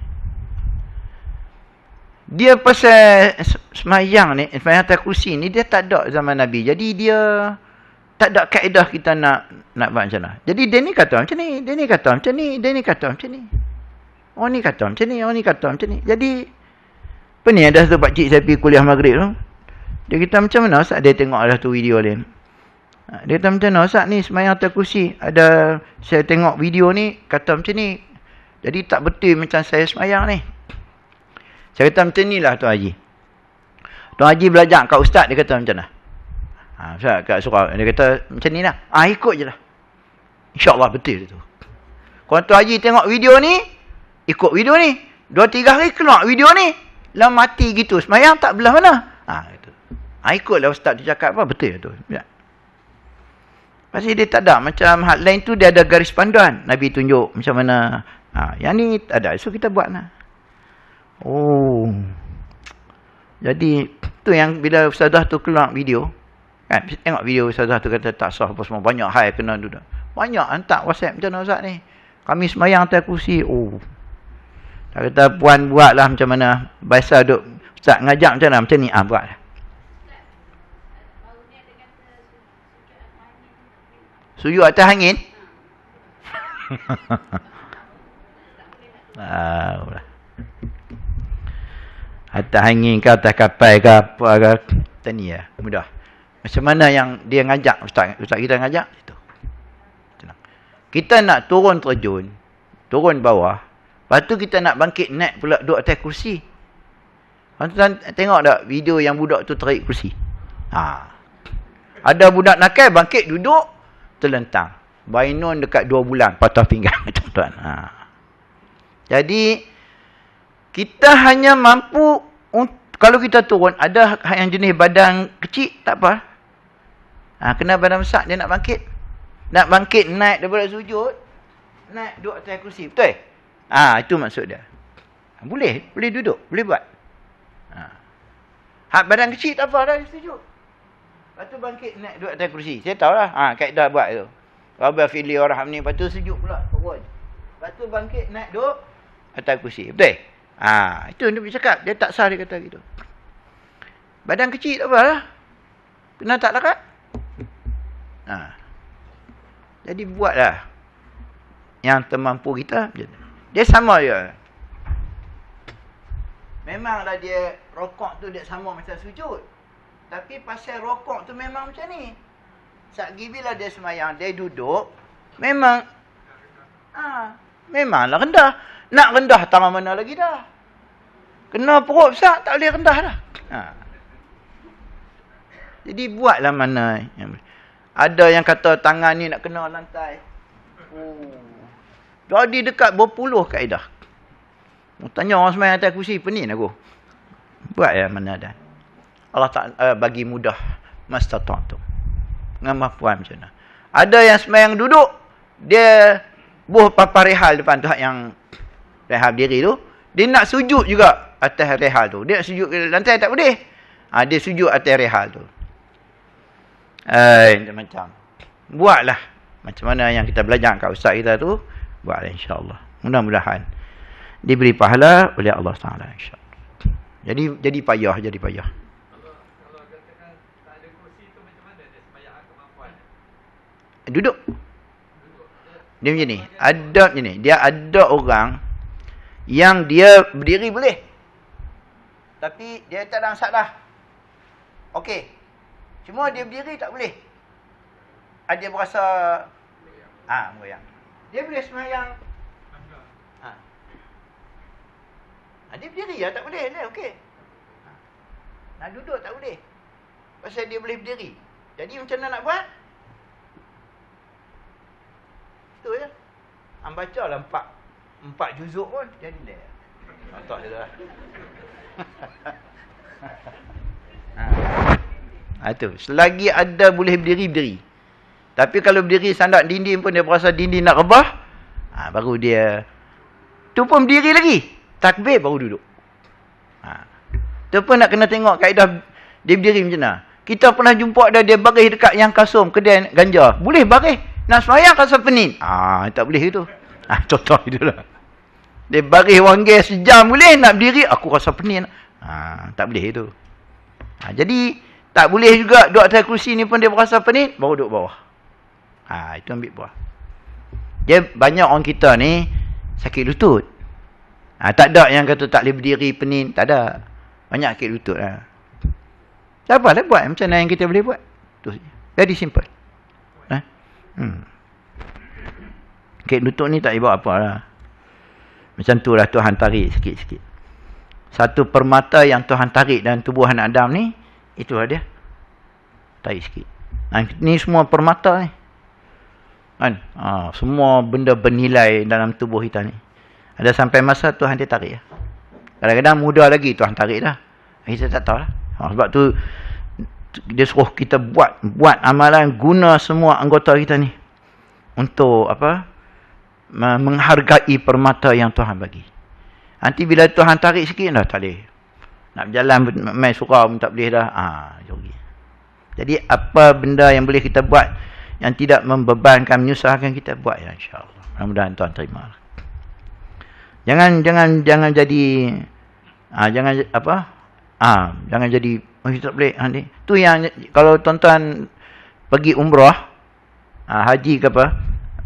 dia pasal semayang ni semayang tak kursi ni dia tak ada zaman Nabi jadi dia tak ada kaedah kita nak nak buat macam mana jadi dia ni kata macam ni dia ni kata macam ni dia ni kata macam ni orang oh, ni kata macam ni orang oh, ni kata macam ni jadi apa ni ada satu pakcik saya pergi kuliah maghrib tu dia kata macam mana Ustaz dia tengok ada tu video lain ha, dia kata macam mana Ustaz ni semayang tak kursi ada saya tengok video ni kata macam ni jadi tak betul macam saya semayang ni saya kata macam inilah Tuan Haji. Tuan Haji belajar kat ustaz dia kata macam mana? Ha, ustaz kat surau dia kata macam inilah. Ah ha, ikut je lah. InsyaAllah betul dia tu. Kalau Tuan Haji tengok video ni, ikut video ni. Dua tiga hari keluar video ni. Lah mati gitu. Semayang tak belah mana. Ha, itu. ha ikutlah ustaz tu cakap apa. Betul tu. Ya. Pasti dia tak ada. Macam hal lain tu dia ada garis panduan. Nabi tunjuk macam mana. Ha, yang ni tak ada. So kita buat lah. Oh. Jadi tu yang bila ustazah tu keluar video, kan tengok video ustazah tu kata tak sah apa semua banyak hai kena duduk. Banyak hantar WhatsApp macam mana ustaz ni? Kami semayang atas kursi. Oh. Dia kata puan buatlah macam mana? Biasa duk ustaz ngajak macam mana? Macam ni ah buatlah. Sujud atas angin? Ah, uh, lah atas angin ke atas kapal ke apa ke tania ya, mudah macam mana yang dia ngajak ustaz ustaz kita ngajak itu tenang kita nak turun terjun turun bawah lepas tu kita nak bangkit naik pula duduk atas kursi tuan tengok tak video yang budak tu tarik kursi ha ada budak nakal bangkit duduk terlentang bainun dekat dua bulan patah pinggang tuan ha jadi kita hanya mampu kalau kita turun ada yang jenis badan kecil tak apa ha, kena badan besar dia nak bangkit nak bangkit naik daripada sujud naik duduk atas kerusi betul ah ha, itu maksud dia ha, boleh boleh duduk boleh buat ha. Hak badan kecil tak apa dah sujud lepas tu bangkit naik duduk atas kerusi saya tahu tahulah ha, kaedah buat tu Rabah fili warahmni lepas tu sujud pula turun lepas tu bangkit naik duduk atas kerusi betul Ha, itu yang dia cakap. Dia tak sah dia kata gitu. Badan kecil tak apa lah. Kenal tak larat? Ha. Jadi buatlah. Yang termampu kita. Dia sama je. Memanglah dia rokok tu dia sama macam sujud. Tapi pasal rokok tu memang macam ni. Sekejap bila dia semayang, dia duduk. Memang. Ha, memanglah rendah. Nak rendah tangan mana lagi dah. Kena perut besar, tak boleh rendah dah. Ha. Jadi buatlah mana. Ada yang kata tangan ni nak kena lantai. Hmm. Jadi dekat berpuluh kaedah. Tanya orang semua yang atas kursi, penin aku. Buat ya mana dah. Allah tak uh, eh, bagi mudah masa tu. Dengan mahpuan macam mana. Ada yang semayang duduk, dia buh papa rehal depan Tuhan yang rehab diri tu. Dia nak sujud juga atas rehal tu. Dia sujud ke lantai tak boleh. Ha, dia sujud atas rehal tu. Hai, eh, macam-macam. Buatlah. Macam mana yang kita belajar kat ustaz kita tu. Buatlah insyaAllah. Mudah-mudahan. Diberi pahala oleh Allah SWT. Insya Jadi jadi payah, jadi payah. Duduk. Dia macam ni. Ada macam ni. Dia ada orang yang dia berdiri boleh. Tapi dia tak ada masalah. Okey. Cuma dia berdiri tak boleh. Ah, dia berasa... Ah, ha, goyang. Dia boleh semayang. Ha. Dia berdiri lah, tak boleh. Dia, kan? okey. Nak duduk tak boleh. Pasal dia boleh berdiri. Jadi macam mana nak buat? Itu je. Ya? Ambaca lah empat. Empat juzuk pun. Jadi dia. Tak tak je lah. Ha. Itu. Ha, Selagi ada boleh berdiri, berdiri. Tapi kalau berdiri sandak dinding pun dia berasa dinding nak rebah. Ha, baru dia. Itu pun berdiri lagi. Takbir baru duduk. Ha. Itu pun nak kena tengok kaedah dia berdiri macam mana. Kita pernah jumpa dia, dia baris dekat yang kasum, kedai ganja. Boleh baris. Nak semayang kasar penin. Ah, ha, tak boleh itu. Ah, ha, contoh itulah. Dia bagi wang gas sejam boleh nak berdiri aku rasa pening. Ha, tak boleh itu. Ha, jadi tak boleh juga duduk atas kerusi ni pun dia berasa pening baru duduk bawah. Ha, itu ambil buah. Dia banyak orang kita ni sakit lutut. Ha, tak ada yang kata tak boleh berdiri pening, tak ada. Banyak sakit lutut lah. Tak apa lah buat macam mana yang kita boleh buat. Tu. Jadi simple. Ha? Hmm. Sakit lutut ni tak ibarat apa lah. Macam tu lah Tuhan tarik sikit-sikit. Satu permata yang Tuhan tarik dalam tubuh anak Adam ni, itulah dia. Tarik sikit. Dan ha, ni semua permata ni. Kan? Ha, semua benda bernilai dalam tubuh kita ni. Ada sampai masa Tuhan dia tarik. Lah. Kadang-kadang muda lagi Tuhan tarik dah. Kita tak tahu lah. Ha, sebab tu, dia suruh kita buat buat amalan guna semua anggota kita ni. Untuk Apa? menghargai permata yang Tuhan bagi. Nanti bila Tuhan tarik sikit dah tak boleh. Nak berjalan main surau pun tak boleh dah. Ah, jogi. Jadi apa benda yang boleh kita buat yang tidak membebankan menyusahkan kita buat ya insya-Allah. Mudah-mudahan Tuhan terima. Jangan jangan jangan jadi ah jangan apa? Ah, jangan jadi oh, tak boleh ah, Tu yang kalau tuan-tuan pergi umrah ah, haji ke apa,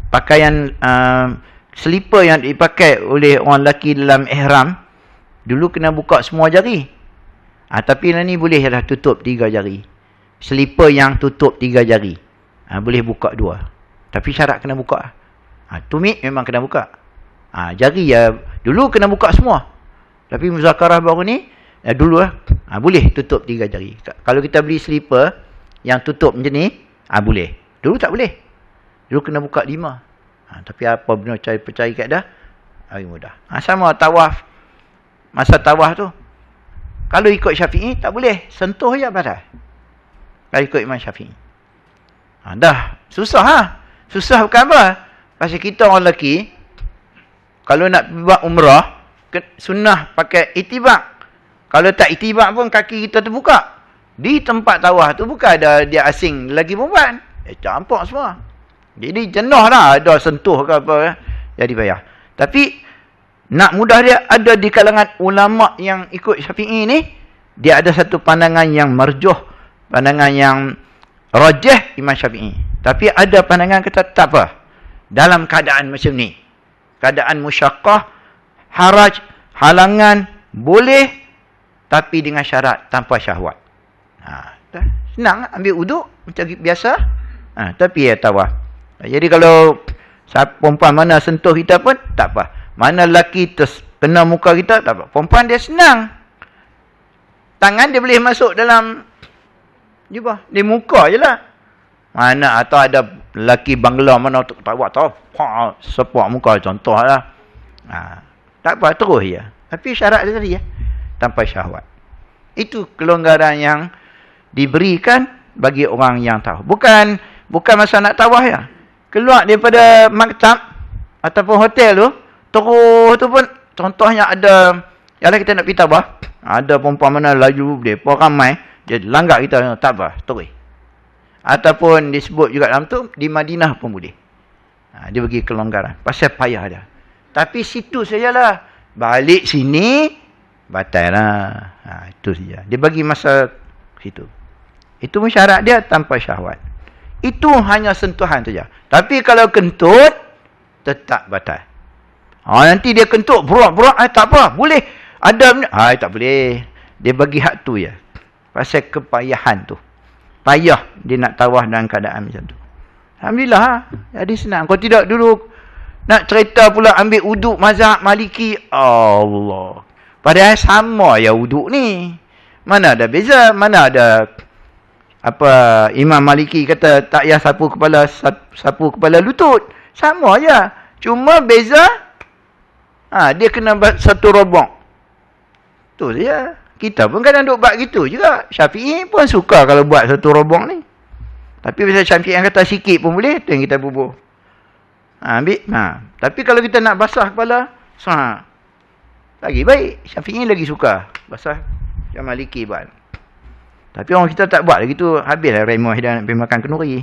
pakaian uh, selipar yang dipakai oleh orang lelaki dalam ihram dulu kena buka semua jari. Ah uh, tapi ni boleh dah tutup tiga jari. Selipar yang tutup tiga jari. Uh, boleh buka dua. Tapi syarat kena buka. Ah tumit memang kena buka. Ah jari ya dulu kena buka semua. Tapi muzakarah baru ni uh, dulu lah. Uh, boleh tutup tiga jari. Kalau kita beli selipar yang tutup macam ni, ah boleh. Dulu tak boleh. Dulu kena buka lima. Ha, tapi apa benda cari percaya kat dah? Hari mudah. Ha, sama tawaf. Masa tawaf tu. Kalau ikut syafi'i tak boleh. Sentuh je padahal. Kalau ikut imam syafi'i. Ha, dah. Susah ha. Susah bukan apa. Pasal kita orang lelaki. Kalau nak buat umrah. Sunnah pakai itibak. Kalau tak itibak pun kaki kita terbuka. Di tempat tawah tu bukan ada dia asing lagi perempuan. Eh campur semua. Jadi jenuh lah. Ada sentuh ke apa. Ya. Jadi bayar. Tapi. Nak mudah dia. Ada di kalangan ulama' yang ikut syafi'i ni. Dia ada satu pandangan yang merjuh. Pandangan yang rajah Imam Syafi'i. Tapi ada pandangan kata tak apa. Dalam keadaan macam ni. Keadaan musyakah, haraj, halangan boleh tapi dengan syarat tanpa syahwat. Ha, senang lah. ambil uduk macam biasa. Ha, tapi ya tawaf. Jadi kalau perempuan mana sentuh kita pun, tak apa. Mana lelaki kena muka kita, tak apa. Perempuan dia senang. Tangan dia boleh masuk dalam jubah. Di muka je lah. Mana atau ada lelaki bangla mana tak buat tahu. Sepak muka contoh lah. Ha. Tak apa, terus je. Tapi syarat dia tadi ya. Tanpa syahwat. Itu kelonggaran yang diberikan bagi orang yang tahu. Bukan bukan masa nak tawah ya keluar daripada maktab ataupun hotel tu terus tu pun contohnya ada ialah kita nak pergi tabah ada perempuan mana laju depa ramai dia langgar kita nak tabah terus ataupun disebut juga dalam tu di Madinah pun boleh ha, dia bagi kelonggaran pasal payah dia tapi situ sajalah balik sini batal lah ha, itu saja dia bagi masa situ itu mesyarat dia tanpa syahwat itu hanya sentuhan saja. Tapi kalau kentut, tetap batal. Ha, nanti dia kentut, buruk-buruk, eh, tak apa. Boleh. Ada benda. Ha, tak boleh. Dia bagi hak tu ya. Pasal kepayahan tu. Payah dia nak tawah dalam keadaan macam tu. Alhamdulillah. Ha. senang. Kau tidak dulu nak cerita pula ambil uduk mazhab maliki. Allah. Padahal sama ya uduk ni. Mana ada beza. Mana ada apa Imam Maliki kata tak yah sapu kepala sapu kepala lutut. Sama aja. Cuma beza ha, dia kena buat satu robok. Tu saja. Kita pun kadang duk buat gitu juga. Syafi'i pun suka kalau buat satu robok ni. Tapi bila Syafi'i yang kata sikit pun boleh, tu yang kita bubuh. Ha, ambil. Ha. Tapi kalau kita nak basah kepala, sah. Lagi baik. Syafi'i lagi suka basah. Imam Maliki buat. Tapi orang kita tak buat lagi tu habislah Raymond Hidayah nak pergi makan kenuri.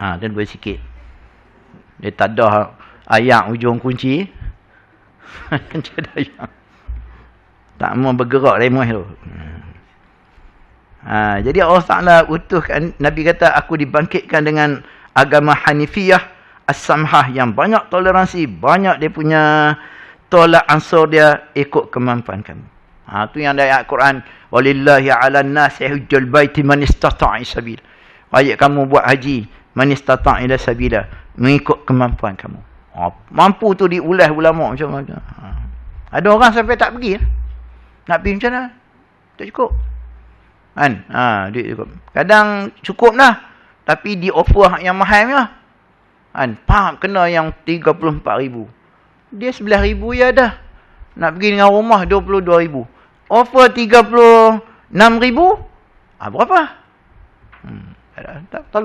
Ha, dia boleh sikit. Dia tak ada ayak ujung kunci. Kan tak mau bergerak Raymond tu. Ha, jadi Allah Ta'ala utuhkan Nabi kata aku dibangkitkan dengan agama Hanifiyah As-Samhah yang banyak toleransi, banyak dia punya tolak ansur dia ikut kemampuan kamu. Ha tu yang ada ayat Quran walillahi 'alan nasi hujjal baiti man istata' sabil. Wajib kamu buat haji man istata' ila sabila mengikut kemampuan kamu. Ha, mampu tu diulas ulama macam mana? Ha. Ada orang sampai tak pergi lah. Nak pergi macam mana? Tak cukup. Kan? Ha, duit cukup. Kadang cukup lah. Tapi di offer yang mahal lah. Kan? Faham kena yang RM34,000. Dia rm ribu ya dah. Nak pergi dengan rumah rm ribu offer RM36,000. Ha, ah, berapa? Hmm, tak, tak,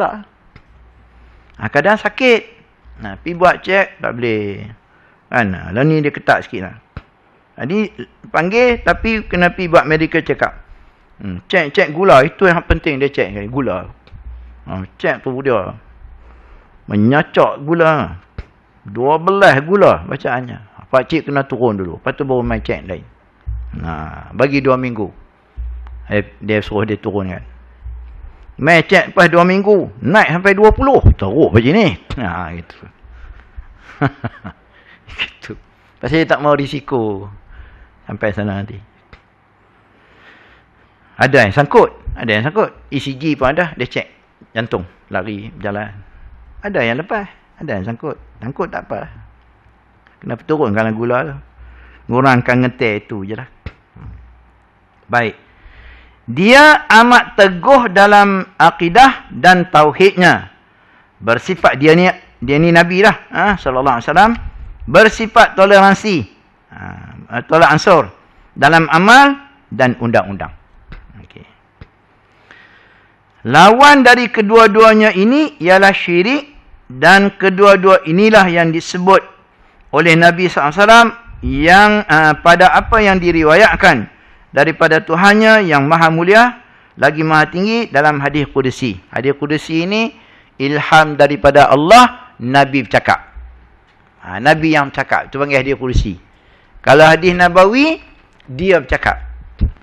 Ha, kadang sakit. Ha, pergi buat cek, tak boleh. Kan? Ha, ni dia ketak sikit lah. Ha, panggil, tapi kena pergi buat medical check up. Hmm, cek, cek gula. Itu yang penting dia cek. Kan, gula. Ha, cek tu dia. Menyacak gula. dua belah gula bacaannya. Pakcik kena turun dulu. Lepas tu baru main cek lain. Nah, ha, bagi dua minggu. Eh, dia suruh dia turun kan. Main chat lepas dua minggu. Naik sampai dua puluh. Teruk macam ni. Nah, ha, gitu. gitu. Pasal dia tak mau risiko. Sampai sana nanti. Ada yang sangkut. Ada yang sangkut. ECG pun ada. Dia cek. Jantung. Lari. jalan. Ada yang lepas. Ada yang sangkut. Sangkut tak apa. Kena turunkan gula tu. Ngurangkan ngetir itu je lah. Baik. Dia amat teguh dalam akidah dan tauhidnya. Bersifat dia ni dia ni nabi lah ha, sallallahu alaihi wasallam bersifat toleransi ha, tolak ansur dalam amal dan undang-undang. Okay. Lawan dari kedua-duanya ini ialah syirik dan kedua-dua inilah yang disebut oleh Nabi sallallahu alaihi wasallam yang uh, pada apa yang diriwayatkan daripada Tuhannya yang maha mulia lagi maha tinggi dalam hadis kudusi. Hadis kudusi ini ilham daripada Allah Nabi bercakap. Ha, Nabi yang bercakap. Itu panggil hadis kudusi. Kalau hadis Nabawi, dia bercakap.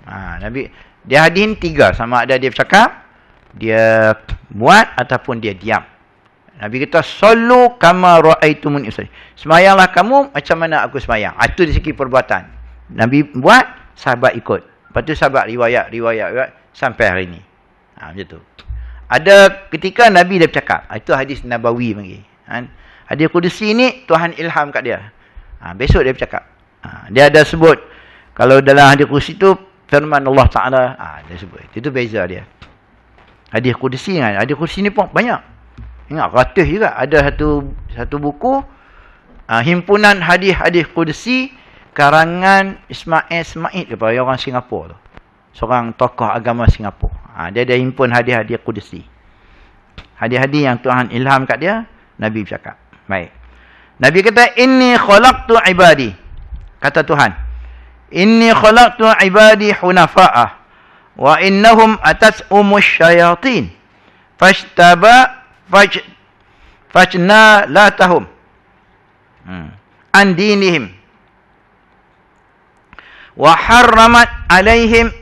Ha, Nabi, dia hadis tiga. Sama ada dia bercakap, dia buat ataupun dia diam. Nabi kata solu kama raaitumun usalli. Semayanglah kamu macam mana aku semayang. Ah, itu di segi perbuatan. Nabi buat sahabat ikut. Lepas tu sahabat riwayat riwayat, riwayat sampai hari ini. Ah ha, macam tu. Ada ketika Nabi dah bercakap. Ah, itu hadis Nabawi panggil. Ha, hadis Qudsi ni Tuhan ilham kat dia. Ha, besok dia bercakap. Ha, dia ada sebut kalau dalam hadis Qudsi tu firman Allah Taala ah ha, dia sebut. Itu beza dia. Hadis Qudsi kan. Hadis Qudsi ni pun banyak. Ingat ratus juga ada satu satu buku uh, himpunan hadis-hadis Qudsi karangan Ismail Ismail ke orang Singapura tu. Seorang tokoh agama Singapura. Uh, dia ada himpun hadis-hadis Qudsi Hadis-hadis yang Tuhan ilham kat dia, Nabi bercakap. Baik. Nabi kata, Inni khalaqtu ibadi. Kata Tuhan. Inni khalaqtu ibadi hunafa'ah. Wa innahum atas atas'umus syayatin. Fashtaba' فج فجنا لا تهم عن دينهم وحرمت عليهم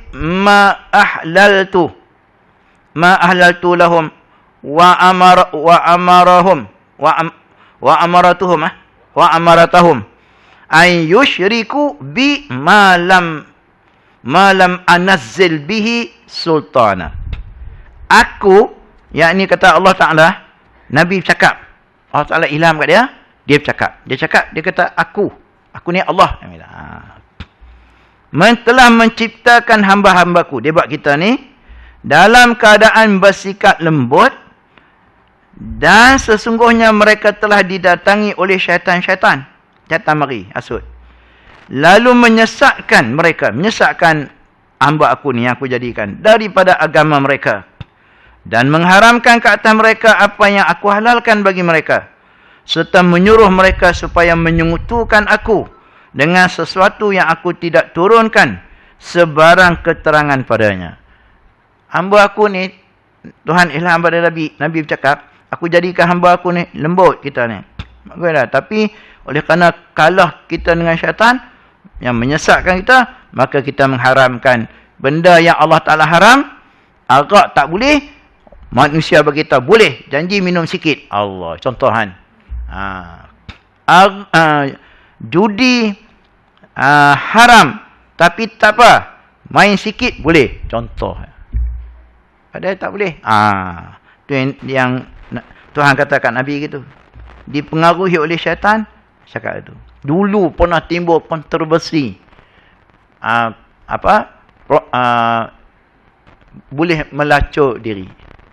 ما أحللت ما أحللت لهم وأمر وأمرهم وأم وأمرتهم وأمرتهم أن يشركوا بما لم ما lam anazzil bihi sultana. Aku Yang ini kata Allah Ta'ala. Nabi cakap, Allah Ta'ala ilham kat dia. Dia cakap, Dia cakap. Dia kata aku. Aku ni Allah. Ha. Men telah menciptakan hamba-hambaku. Dia buat kita ni. Dalam keadaan bersikap lembut. Dan sesungguhnya mereka telah didatangi oleh syaitan-syaitan. Syaitan mari. Asud. Lalu menyesatkan mereka. Menyesatkan hamba aku ni yang aku jadikan. Daripada agama mereka dan mengharamkan ke atas mereka apa yang aku halalkan bagi mereka serta menyuruh mereka supaya menyengutukan aku dengan sesuatu yang aku tidak turunkan sebarang keterangan padanya hamba aku ni Tuhan ilham pada Nabi Nabi bercakap aku jadikan hamba aku ni lembut kita ni Baguslah. tapi oleh kerana kalah kita dengan syaitan yang menyesatkan kita maka kita mengharamkan benda yang Allah Ta'ala haram agak tak boleh manusia bagi boleh janji minum sikit Allah contoh kan ha. Ar, uh, ha, judi uh, haram tapi tak apa main sikit boleh contoh ada tak boleh ha. tu yang, yang Tuhan kata kat Nabi gitu dipengaruhi oleh syaitan cakap itu dulu pernah timbul kontroversi uh, apa uh, boleh melacur diri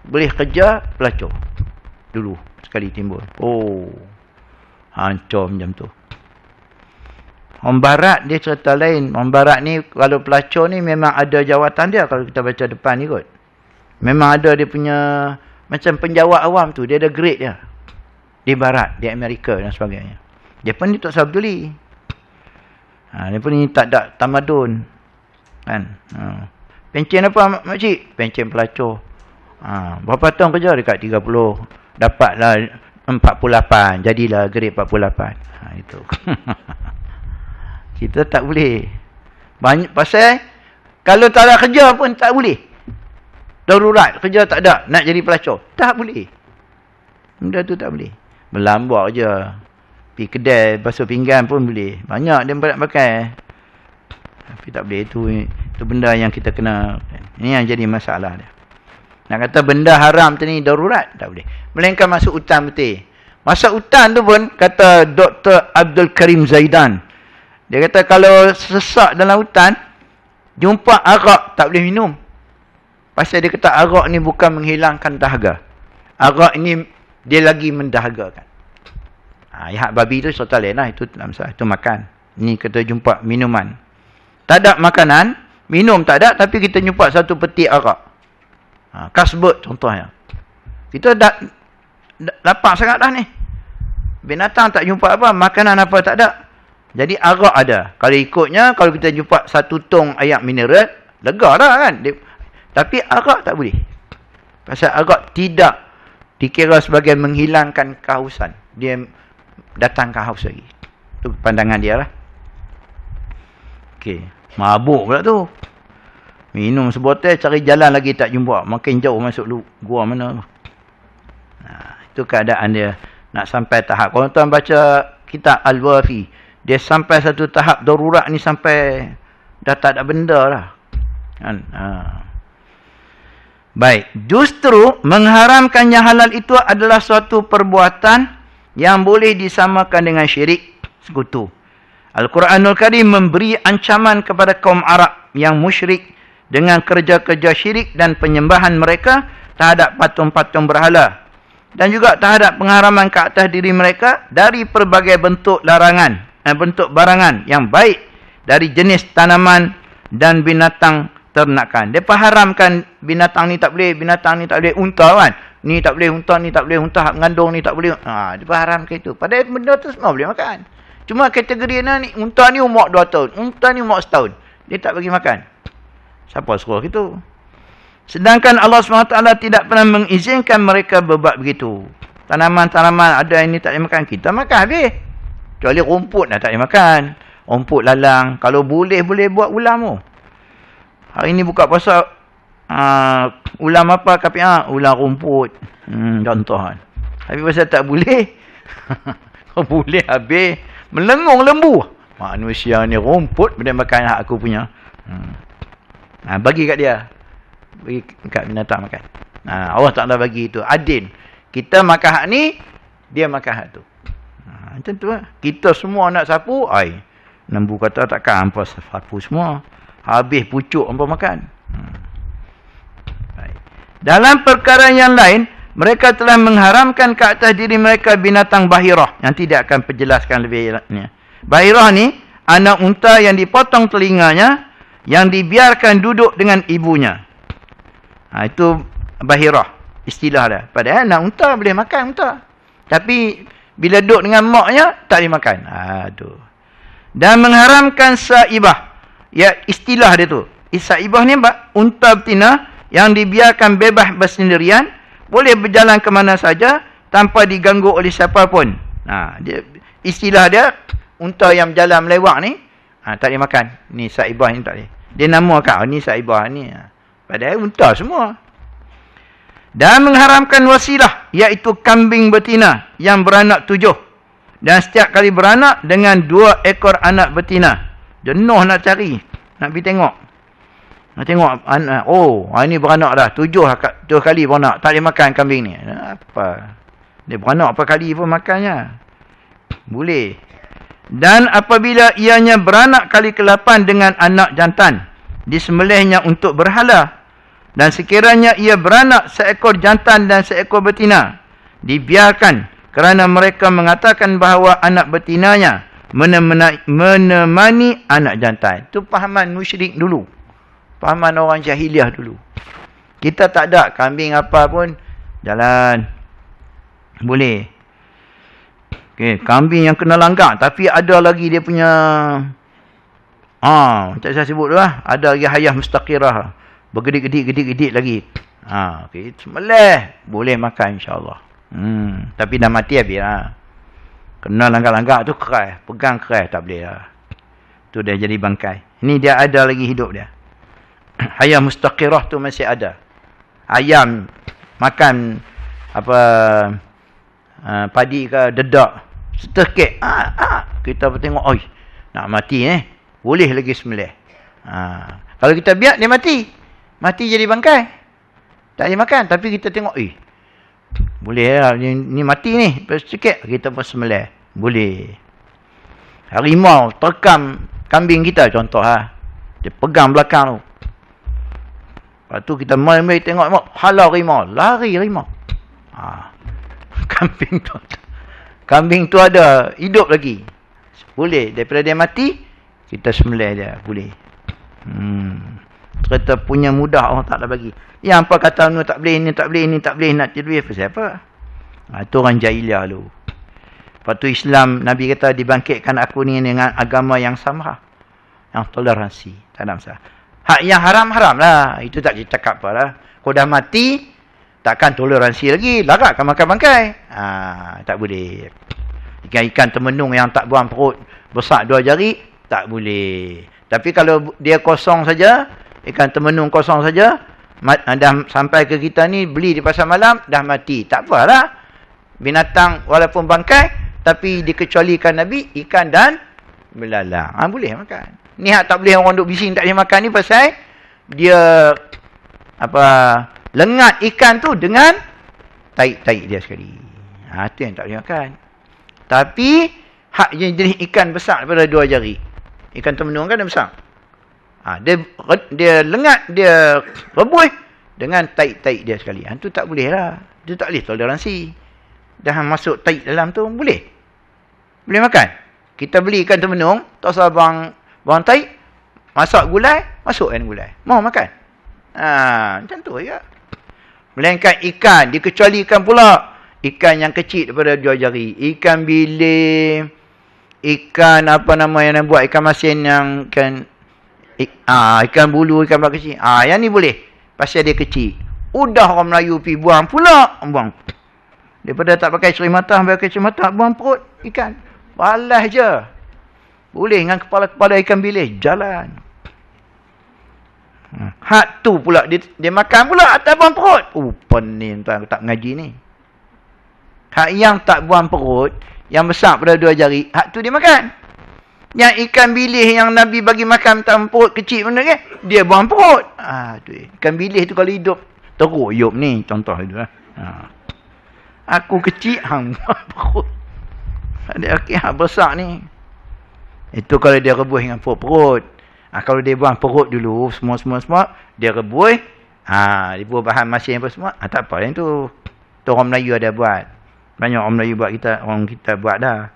boleh kerja pelacur dulu sekali timbul oh hancur macam tu orang barat dia cerita lain orang barat ni kalau pelacur ni memang ada jawatan dia kalau kita baca depan ni kot memang ada dia punya macam penjawat awam tu dia ada grade dia di barat di Amerika dan sebagainya dia pun ni tak sabduli ha, dia pun ni tak ada tamadun kan ha. pencin apa makcik pencin pelacur Ha, berapa tahun kerja dekat 30? Dapatlah 48. Jadilah grade 48. Ha, itu. Kita tak boleh. Banyak pasal kalau tak ada kerja pun tak boleh. Darurat kerja tak ada nak jadi pelacur. Tak boleh. Benda tu tak boleh. Melambak je. Pi kedai basuh pinggan pun boleh. Banyak dia nak pakai. Tapi tak boleh itu itu benda yang kita kena ini yang jadi masalah dia. Nak kata benda haram tu ni darurat, tak boleh. Melainkan masuk hutan betul. Masuk hutan tu pun, kata Dr. Abdul Karim Zaidan. Dia kata kalau sesak dalam hutan, jumpa arak tak boleh minum. Pasal dia kata arak ni bukan menghilangkan dahaga. Arak ni dia lagi mendahagakan. Ayah ha, babi tu serta lah, itu dalam sah itu makan. Ni kata jumpa minuman. Tak ada makanan, minum tak ada, tapi kita jumpa satu peti arak. Ha, kasbut contohnya. Kita dah, dah lapar sangat dah ni. Binatang tak jumpa apa, makanan apa tak ada. Jadi arak ada. Kalau ikutnya, kalau kita jumpa satu tong ayam mineral, lega dah kan. Dia, tapi arak tak boleh. Pasal arak tidak dikira sebagai menghilangkan kehausan. Dia datang kehaus lagi. Itu pandangan dia lah. okay Mabuk pula tu. Minum sebotol cari jalan lagi tak jumpa. Makin jauh masuk lu, gua mana. Nah, ha, itu keadaan dia nak sampai tahap. Kalau tuan baca kitab Al-Wafi. Dia sampai satu tahap darurat ni sampai dah tak ada benda lah. Kan? Ha. Baik. Justru mengharamkan yang halal itu adalah suatu perbuatan yang boleh disamakan dengan syirik sekutu. Al-Quranul Karim memberi ancaman kepada kaum Arab yang musyrik dengan kerja-kerja syirik dan penyembahan mereka terhadap patung-patung berhala. Dan juga terhadap pengharaman ke atas diri mereka dari pelbagai bentuk larangan. Eh, bentuk barangan yang baik dari jenis tanaman dan binatang ternakan. Mereka haramkan binatang ni tak boleh, binatang ni tak boleh, unta kan. Ni tak boleh unta, ni tak boleh unta, mengandung ni tak boleh. Ha, mereka haramkan itu. Padahal benda tu semua boleh makan. Cuma kategori ni, unta ni umur 2 tahun. Unta ni umur setahun. Dia tak bagi makan. Siapa suruh gitu? Sedangkan Allah SWT tidak pernah mengizinkan mereka berbuat begitu. Tanaman-tanaman ada ini tak boleh makan. Kita makan habis. Kecuali rumput dah tak boleh makan. Rumput lalang. Kalau boleh, boleh buat ulam tu. Hari ini buka puasa. Uh, ulam apa? Kapi, ha? Ah, ulam rumput. Hmm, contoh. Tapi kan. pasal tak boleh. Kalau boleh habis. Melengung lembu. Manusia ni rumput boleh makan hak aku punya. Hmm. Ha, bagi kat dia. Bagi kat binatang makan. Ha, Allah Ta'ala bagi itu. Adin. Kita makan hak ni, dia makan hak tu. Ha, macam tu lah. Kita semua nak sapu, ai. Nambu kata takkan hampa sapu semua. Habis pucuk hampa makan. Ha. Dalam perkara yang lain, mereka telah mengharamkan ke atas diri mereka binatang bahirah. Yang tidak akan perjelaskan lebih. Bahirah ni, anak unta yang dipotong telinganya yang dibiarkan duduk dengan ibunya. Ha, itu bahirah istilah dia. Padahal nak unta boleh makan unta. Tapi bila duduk dengan maknya tak boleh makan. Ha, aduh. Dan mengharamkan saibah. Ya istilah dia tu. Saibah ni unta betina yang dibiarkan bebas bersendirian boleh berjalan ke mana saja tanpa diganggu oleh siapa pun. Ha, dia, istilah dia unta yang jalan melewak ni ha, tak boleh makan. Ni saibah ni tak boleh. Dia nama kau ni saibah ni. Padahal unta semua. Dan mengharamkan wasilah iaitu kambing betina yang beranak tujuh. Dan setiap kali beranak dengan dua ekor anak betina. Jenuh nak cari. Nak pergi tengok. Nak tengok. Anak. Eh, oh, ah, ini beranak dah. Tujuh, tujuh kali beranak. Tak boleh makan kambing ni. Apa? Dia beranak apa kali pun makannya. Boleh. Dan apabila ianya beranak kali ke-8 dengan anak jantan disembelihnya untuk berhala dan sekiranya ia beranak seekor jantan dan seekor betina dibiarkan kerana mereka mengatakan bahawa anak betinanya menemani, anak jantan itu pahaman musyrik dulu pahaman orang jahiliah dulu kita tak ada kambing apa pun jalan boleh okey kambing yang kena langgar tapi ada lagi dia punya Ah, macam saya sebut dulu lah. Ada lagi hayah mustaqirah. Bergedik-gedik-gedik-gedik lagi. Ah, ha, okay. Semelih. Boleh makan insyaAllah. Hmm. Tapi dah mati habis lah. Ha. Kena langgar-langgar tu kerai. Pegang kerai tak boleh lah. Ha. Tu dia jadi bangkai. Ini dia ada lagi hidup dia. Hayah mustaqirah tu masih ada. Ayam makan apa uh, padi ke dedak. Setekik. Ah ah, Kita tengok. Oi, nak mati eh. Boleh lagi sembelih. Ha. Kalau kita biar dia mati. Mati jadi bangkai. Tak boleh makan. Tapi kita tengok. Eh. Boleh lah. Ni, ni mati ni. Sikit. Kita pun sembelih. Boleh. Harimau terkam kambing kita contoh. Ha. Dia pegang belakang tu. Lepas tu kita main-main tengok. Halau harimau. Lari harimau. Ha. Kambing tu. Kambing tu ada. Hidup lagi. Boleh. Daripada dia Mati kita sembelih aja boleh hmm kereta punya mudah Allah Taala bagi yang apa kata ni tak boleh ini tak boleh ini tak boleh nak jadi apa siapa ha, itu orang jahiliah lu lepas tu Islam Nabi kata dibangkitkan aku ni dengan agama yang sama yang toleransi tak ada masalah hak yang haram haram lah itu tak cerita kat apa lah kau dah mati takkan toleransi lagi larat kan makan bangkai ha, tak boleh ikan-ikan temenung yang tak buang perut besar dua jari tak boleh. Tapi kalau dia kosong saja, ikan temenung kosong saja, ah, dah sampai ke kita ni, beli di pasar malam, dah mati. Tak apalah. Binatang walaupun bangkai, tapi dikecualikan Nabi, ikan dan belalang. Ha, boleh makan. Ni hak tak boleh orang duduk bising tak boleh makan ni pasal dia apa lengat ikan tu dengan taik-taik dia sekali. Ha, ah, itu yang tak boleh makan. Tapi, hak jenis, jenis ikan besar daripada dua jari ikan temenung kan dia besar. Ha, dia dia lengat, dia rebuih dengan taik-taik dia sekali. Ha, tu tak boleh lah. Dia tak boleh toleransi. Dah masuk taik dalam tu, boleh. Boleh makan. Kita beli ikan temenung, tak usah bang, bang taik, masak gulai, masuk kan gulai. Mau makan. Ha, macam tu ya. Melainkan ikan, dikecualikan pula. Ikan yang kecil daripada dua jari. Ikan bilim, ikan apa nama yang nak buat ikan masin yang kan ik, ah ikan bulu ikan bak kecil. Ah yang ni boleh. Pasal dia kecil. Udah orang Melayu pi buang pula, buang. Daripada tak pakai ceri mata, pakai ceri mata buang perut ikan. Balas je. Boleh dengan kepala-kepala ikan bilis jalan. Hmm. Hak tu pula dia, dia makan pula atas buang perut. Oh, pening tak, tak ngaji ni. Hak yang tak buang perut, yang besar pada dua jari, hak tu dia makan. Yang ikan bilis yang Nabi bagi makan tak perut kecil mana kan? Dia buang perut. Ah, tu ikan bilis tu kalau hidup teruk yup ni contoh itu Ha. ha. Aku kecil hang buang perut. Ada okey hak besar ni. Itu kalau dia rebus dengan perut. -perut. Ha, kalau dia buang perut dulu semua-semua semua dia rebus. Ha, dia buang bahan masing apa semua. Ha, tak apa yang Tu orang Melayu ada buat. Banyak orang Melayu buat kita, orang kita buat dah.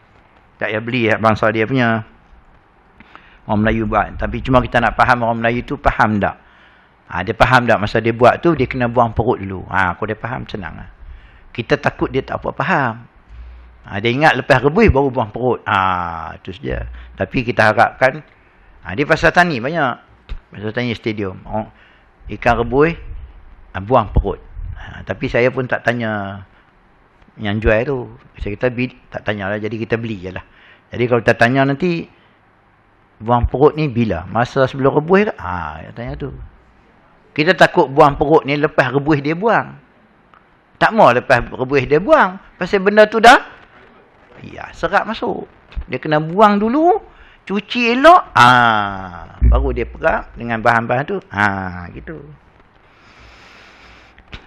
Tak payah beli bangsa dia punya. Orang Melayu buat. Tapi cuma kita nak faham orang Melayu tu, faham tak? Ha, dia faham tak masa dia buat tu, dia kena buang perut dulu. Ha, kalau dia faham, senang. Lah. Kita takut dia tak apa faham. Ha, dia ingat lepas rebuih baru buang perut. Ha, itu saja. Tapi kita harapkan, ha, dia pasal tani banyak. Pasal tani stadium. Oh, ikan rebuih, ha, buang perut. Ha, tapi saya pun tak tanya yang jual tu. Saya kata bid tak tanya lah. Jadi kita beli je lah. Jadi kalau kita tanya nanti. Buang perut ni bila? Masa sebelum rebuh ke? Haa. Kita tanya tu. Kita takut buang perut ni lepas rebuh dia buang. Tak mau lepas rebuh dia buang. Pasal benda tu dah. Ya serap masuk. Dia kena buang dulu. Cuci elok. Haa. Baru dia pegang dengan bahan-bahan tu. Haa. Gitu.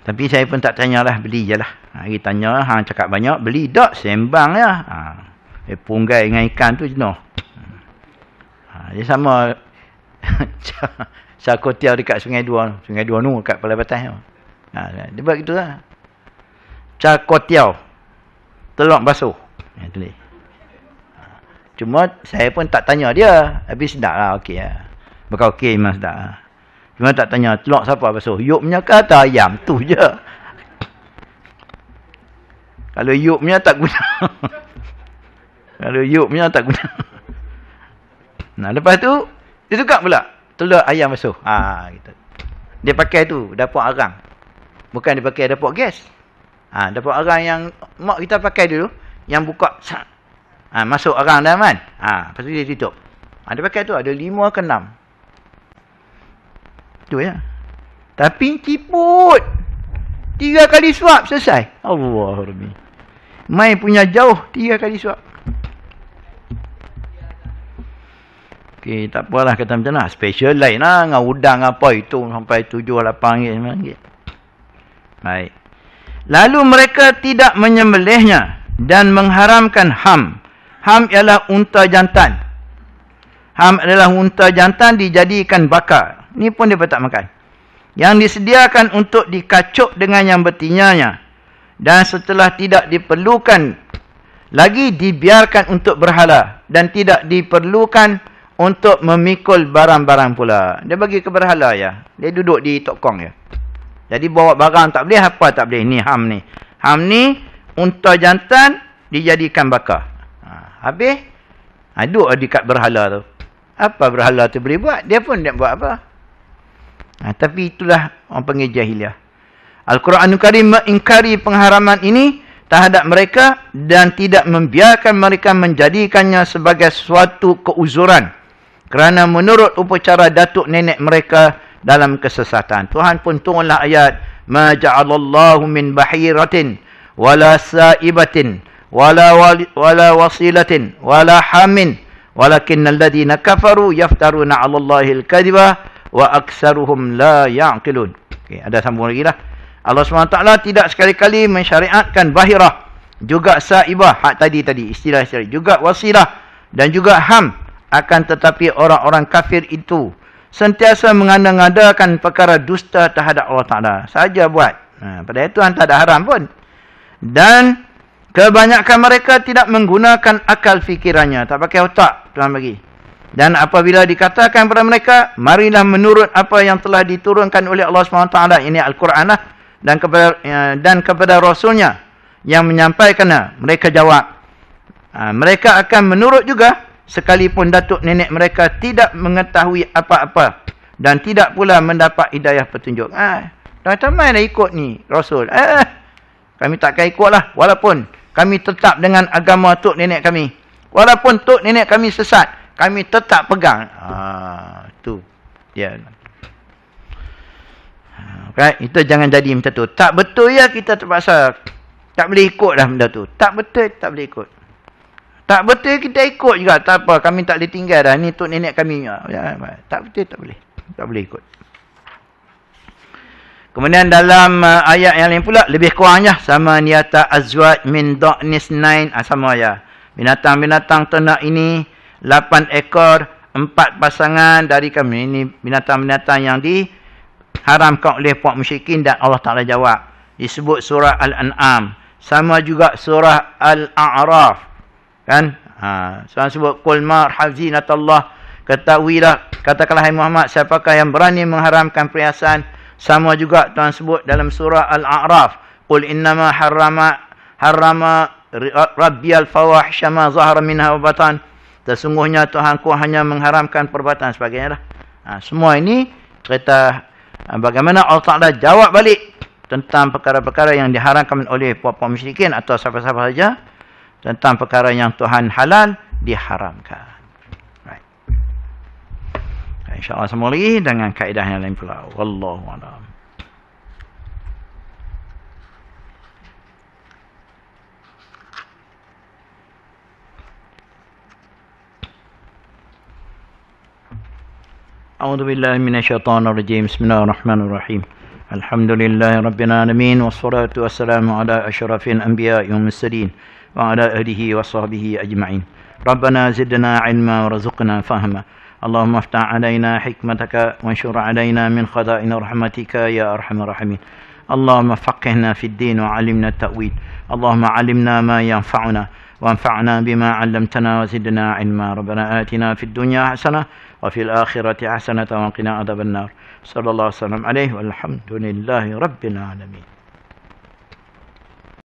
Tapi saya pun tak tanyalah, beli je lah. Hari tanya, hang cakap banyak, beli tak, sembang ya. Ha. Eh, punggai dengan ikan tu jenuh. Ha. Dia sama sakotiau dekat Sungai Dua. Sungai Dua tu dekat Pulau Batas. Ha. Dia buat gitu lah. Sakotiau. Telok basuh. Ya, ha, tulis. Cuma saya pun tak tanya dia. Habis sedap lah. Okey lah. Ya. Bukan okey memang sedap lah. Cuma tak tanya celak siapa basuh. Yuk punya ke atau ayam? Tu je. Kalau yuk punya tak guna. Kalau yuk punya tak guna. Nah lepas tu, dia tukar pula. Telur ayam basuh. Ha, gitu. Dia pakai tu dapur arang. Bukan dia pakai dapur gas. Ha, dapur arang yang mak kita pakai dulu. Yang buka. Ha, masuk arang dalam kan. Ha, lepas tu dia tutup. Ha, dia pakai tu ada lima ke enam. Betul ya? Tapi ciput. Tiga kali suap selesai. Allah Rabbi. Mai punya jauh tiga kali suap. Okey, tak apalah kata macam mana. Special lain lah. Dengan udang apa itu sampai tujuh, lapan ringgit, sembilan ringgit. Baik. Lalu mereka tidak menyembelihnya dan mengharamkan ham. Ham ialah unta jantan. Ham adalah unta jantan dijadikan bakar. Ini pun dia tak makan. Yang disediakan untuk dikacuk dengan yang betinanya. Dan setelah tidak diperlukan. Lagi dibiarkan untuk berhala. Dan tidak diperlukan untuk memikul barang-barang pula. Dia bagi ke berhala ya. Dia duduk di tokong ya. Jadi bawa barang tak boleh. Apa tak boleh. Ni ham ni. Ham ni. Unta jantan. Dijadikan bakar. Ha, habis. Ha, duduk dekat berhala tu. Apa berhala tu boleh buat? Dia pun nak buat apa? Ha, tapi itulah orang panggil jahiliah. Al-Quranul Karim mengingkari pengharaman ini terhadap mereka dan tidak membiarkan mereka menjadikannya sebagai suatu keuzuran. Kerana menurut upacara datuk nenek mereka dalam kesesatan. Tuhan pun turunlah ayat. Ma ja'alallahu min bahiratin wala sa'ibatin wala wala wasilatin wala hamin walakin alladhina kafaru yaftaruna alallahi al-kadhiba wa aksaruhum la ya'qilun. Okay, ada sambung lagi lah. Allah SWT tidak sekali-kali mensyariatkan bahirah. Juga sa'ibah. Hak tadi-tadi. Istilah-istilah. Juga wasilah. Dan juga ham. Akan tetapi orang-orang kafir itu. Sentiasa mengandang-adakan perkara dusta terhadap Allah Taala Saja buat. Ha, pada itu hantar dah haram pun. Dan kebanyakan mereka tidak menggunakan akal fikirannya. Tak pakai otak. Tuan bagi. Dan apabila dikatakan kepada mereka, marilah menurut apa yang telah diturunkan oleh Allah SWT, ini Al-Quran lah, dan kepada, ya, dan kepada Rasulnya yang menyampaikan, mereka jawab. Ha, mereka akan menurut juga, sekalipun datuk nenek mereka tidak mengetahui apa-apa, dan tidak pula mendapat hidayah petunjuk. Ah, tak main ikut ni, Rasul. Ah, kami takkan ikut lah, walaupun kami tetap dengan agama tok nenek kami. Walaupun tok nenek kami sesat, kami tetap pegang ha tu dia ya. okay. itu jangan jadi macam tu tak betul ya kita terpaksa tak boleh ikut dah benda tu tak betul tak boleh ikut tak betul kita ikut juga tak apa kami tak boleh tinggal dah ni tok nenek kami ya, ya, tak betul tak boleh tak boleh ikut Kemudian dalam uh, ayat yang lain pula lebih kurangnya sama niata azwat min dunis nine ah, sama ya binatang-binatang ternak ini Lapan ekor empat pasangan dari kami ini binatang-binatang yang diharamkan oleh puak musyrikin dan Allah Taala jawab disebut surah al-an'am sama juga surah al-a'raf kan ha surah sebut qul marhazinatullah ketahuilah katakanlah hai Muhammad siapakah yang berani mengharamkan perhiasan sama juga tuan sebut dalam surah al-a'raf qul innama harrama harrama rabbiyal fawahisha ma zahra minha wa sesungguhnya Tuhanku hanya mengharamkan perbuatan sebagainya lah. Ha, semua ini cerita ha, bagaimana Allah Ta'ala jawab balik tentang perkara-perkara yang diharamkan oleh puak-puak musyrikin atau siapa-siapa saja tentang perkara yang Tuhan halal diharamkan. Right. Ha, InsyaAllah sama lagi dengan kaedah yang lain pula. Wallahu'alam. أعوذ بالله من الشيطان الرجيم بسم الله الرحمن الرحيم الحمد لله رب العالمين والصلاة والسلام على أشرف الأنبياء والمرسلين وعلى آله وصحبه أجمعين ربنا زدنا علما ورزقنا فهما اللهم افتح علينا حكمتك وانشر علينا من خزائن رحمتك يا أرحم الراحمين اللهم فقهنا في الدين وعلمنا التأويل اللهم علمنا ما ينفعنا وانفعنا بما علمتنا وزدنا علما ربنا آتنا في الدنيا حسنة وفي الآخرة حسنة وقنا عذاب النار صلى الله وسلم عليه والحمد لله رب العالمين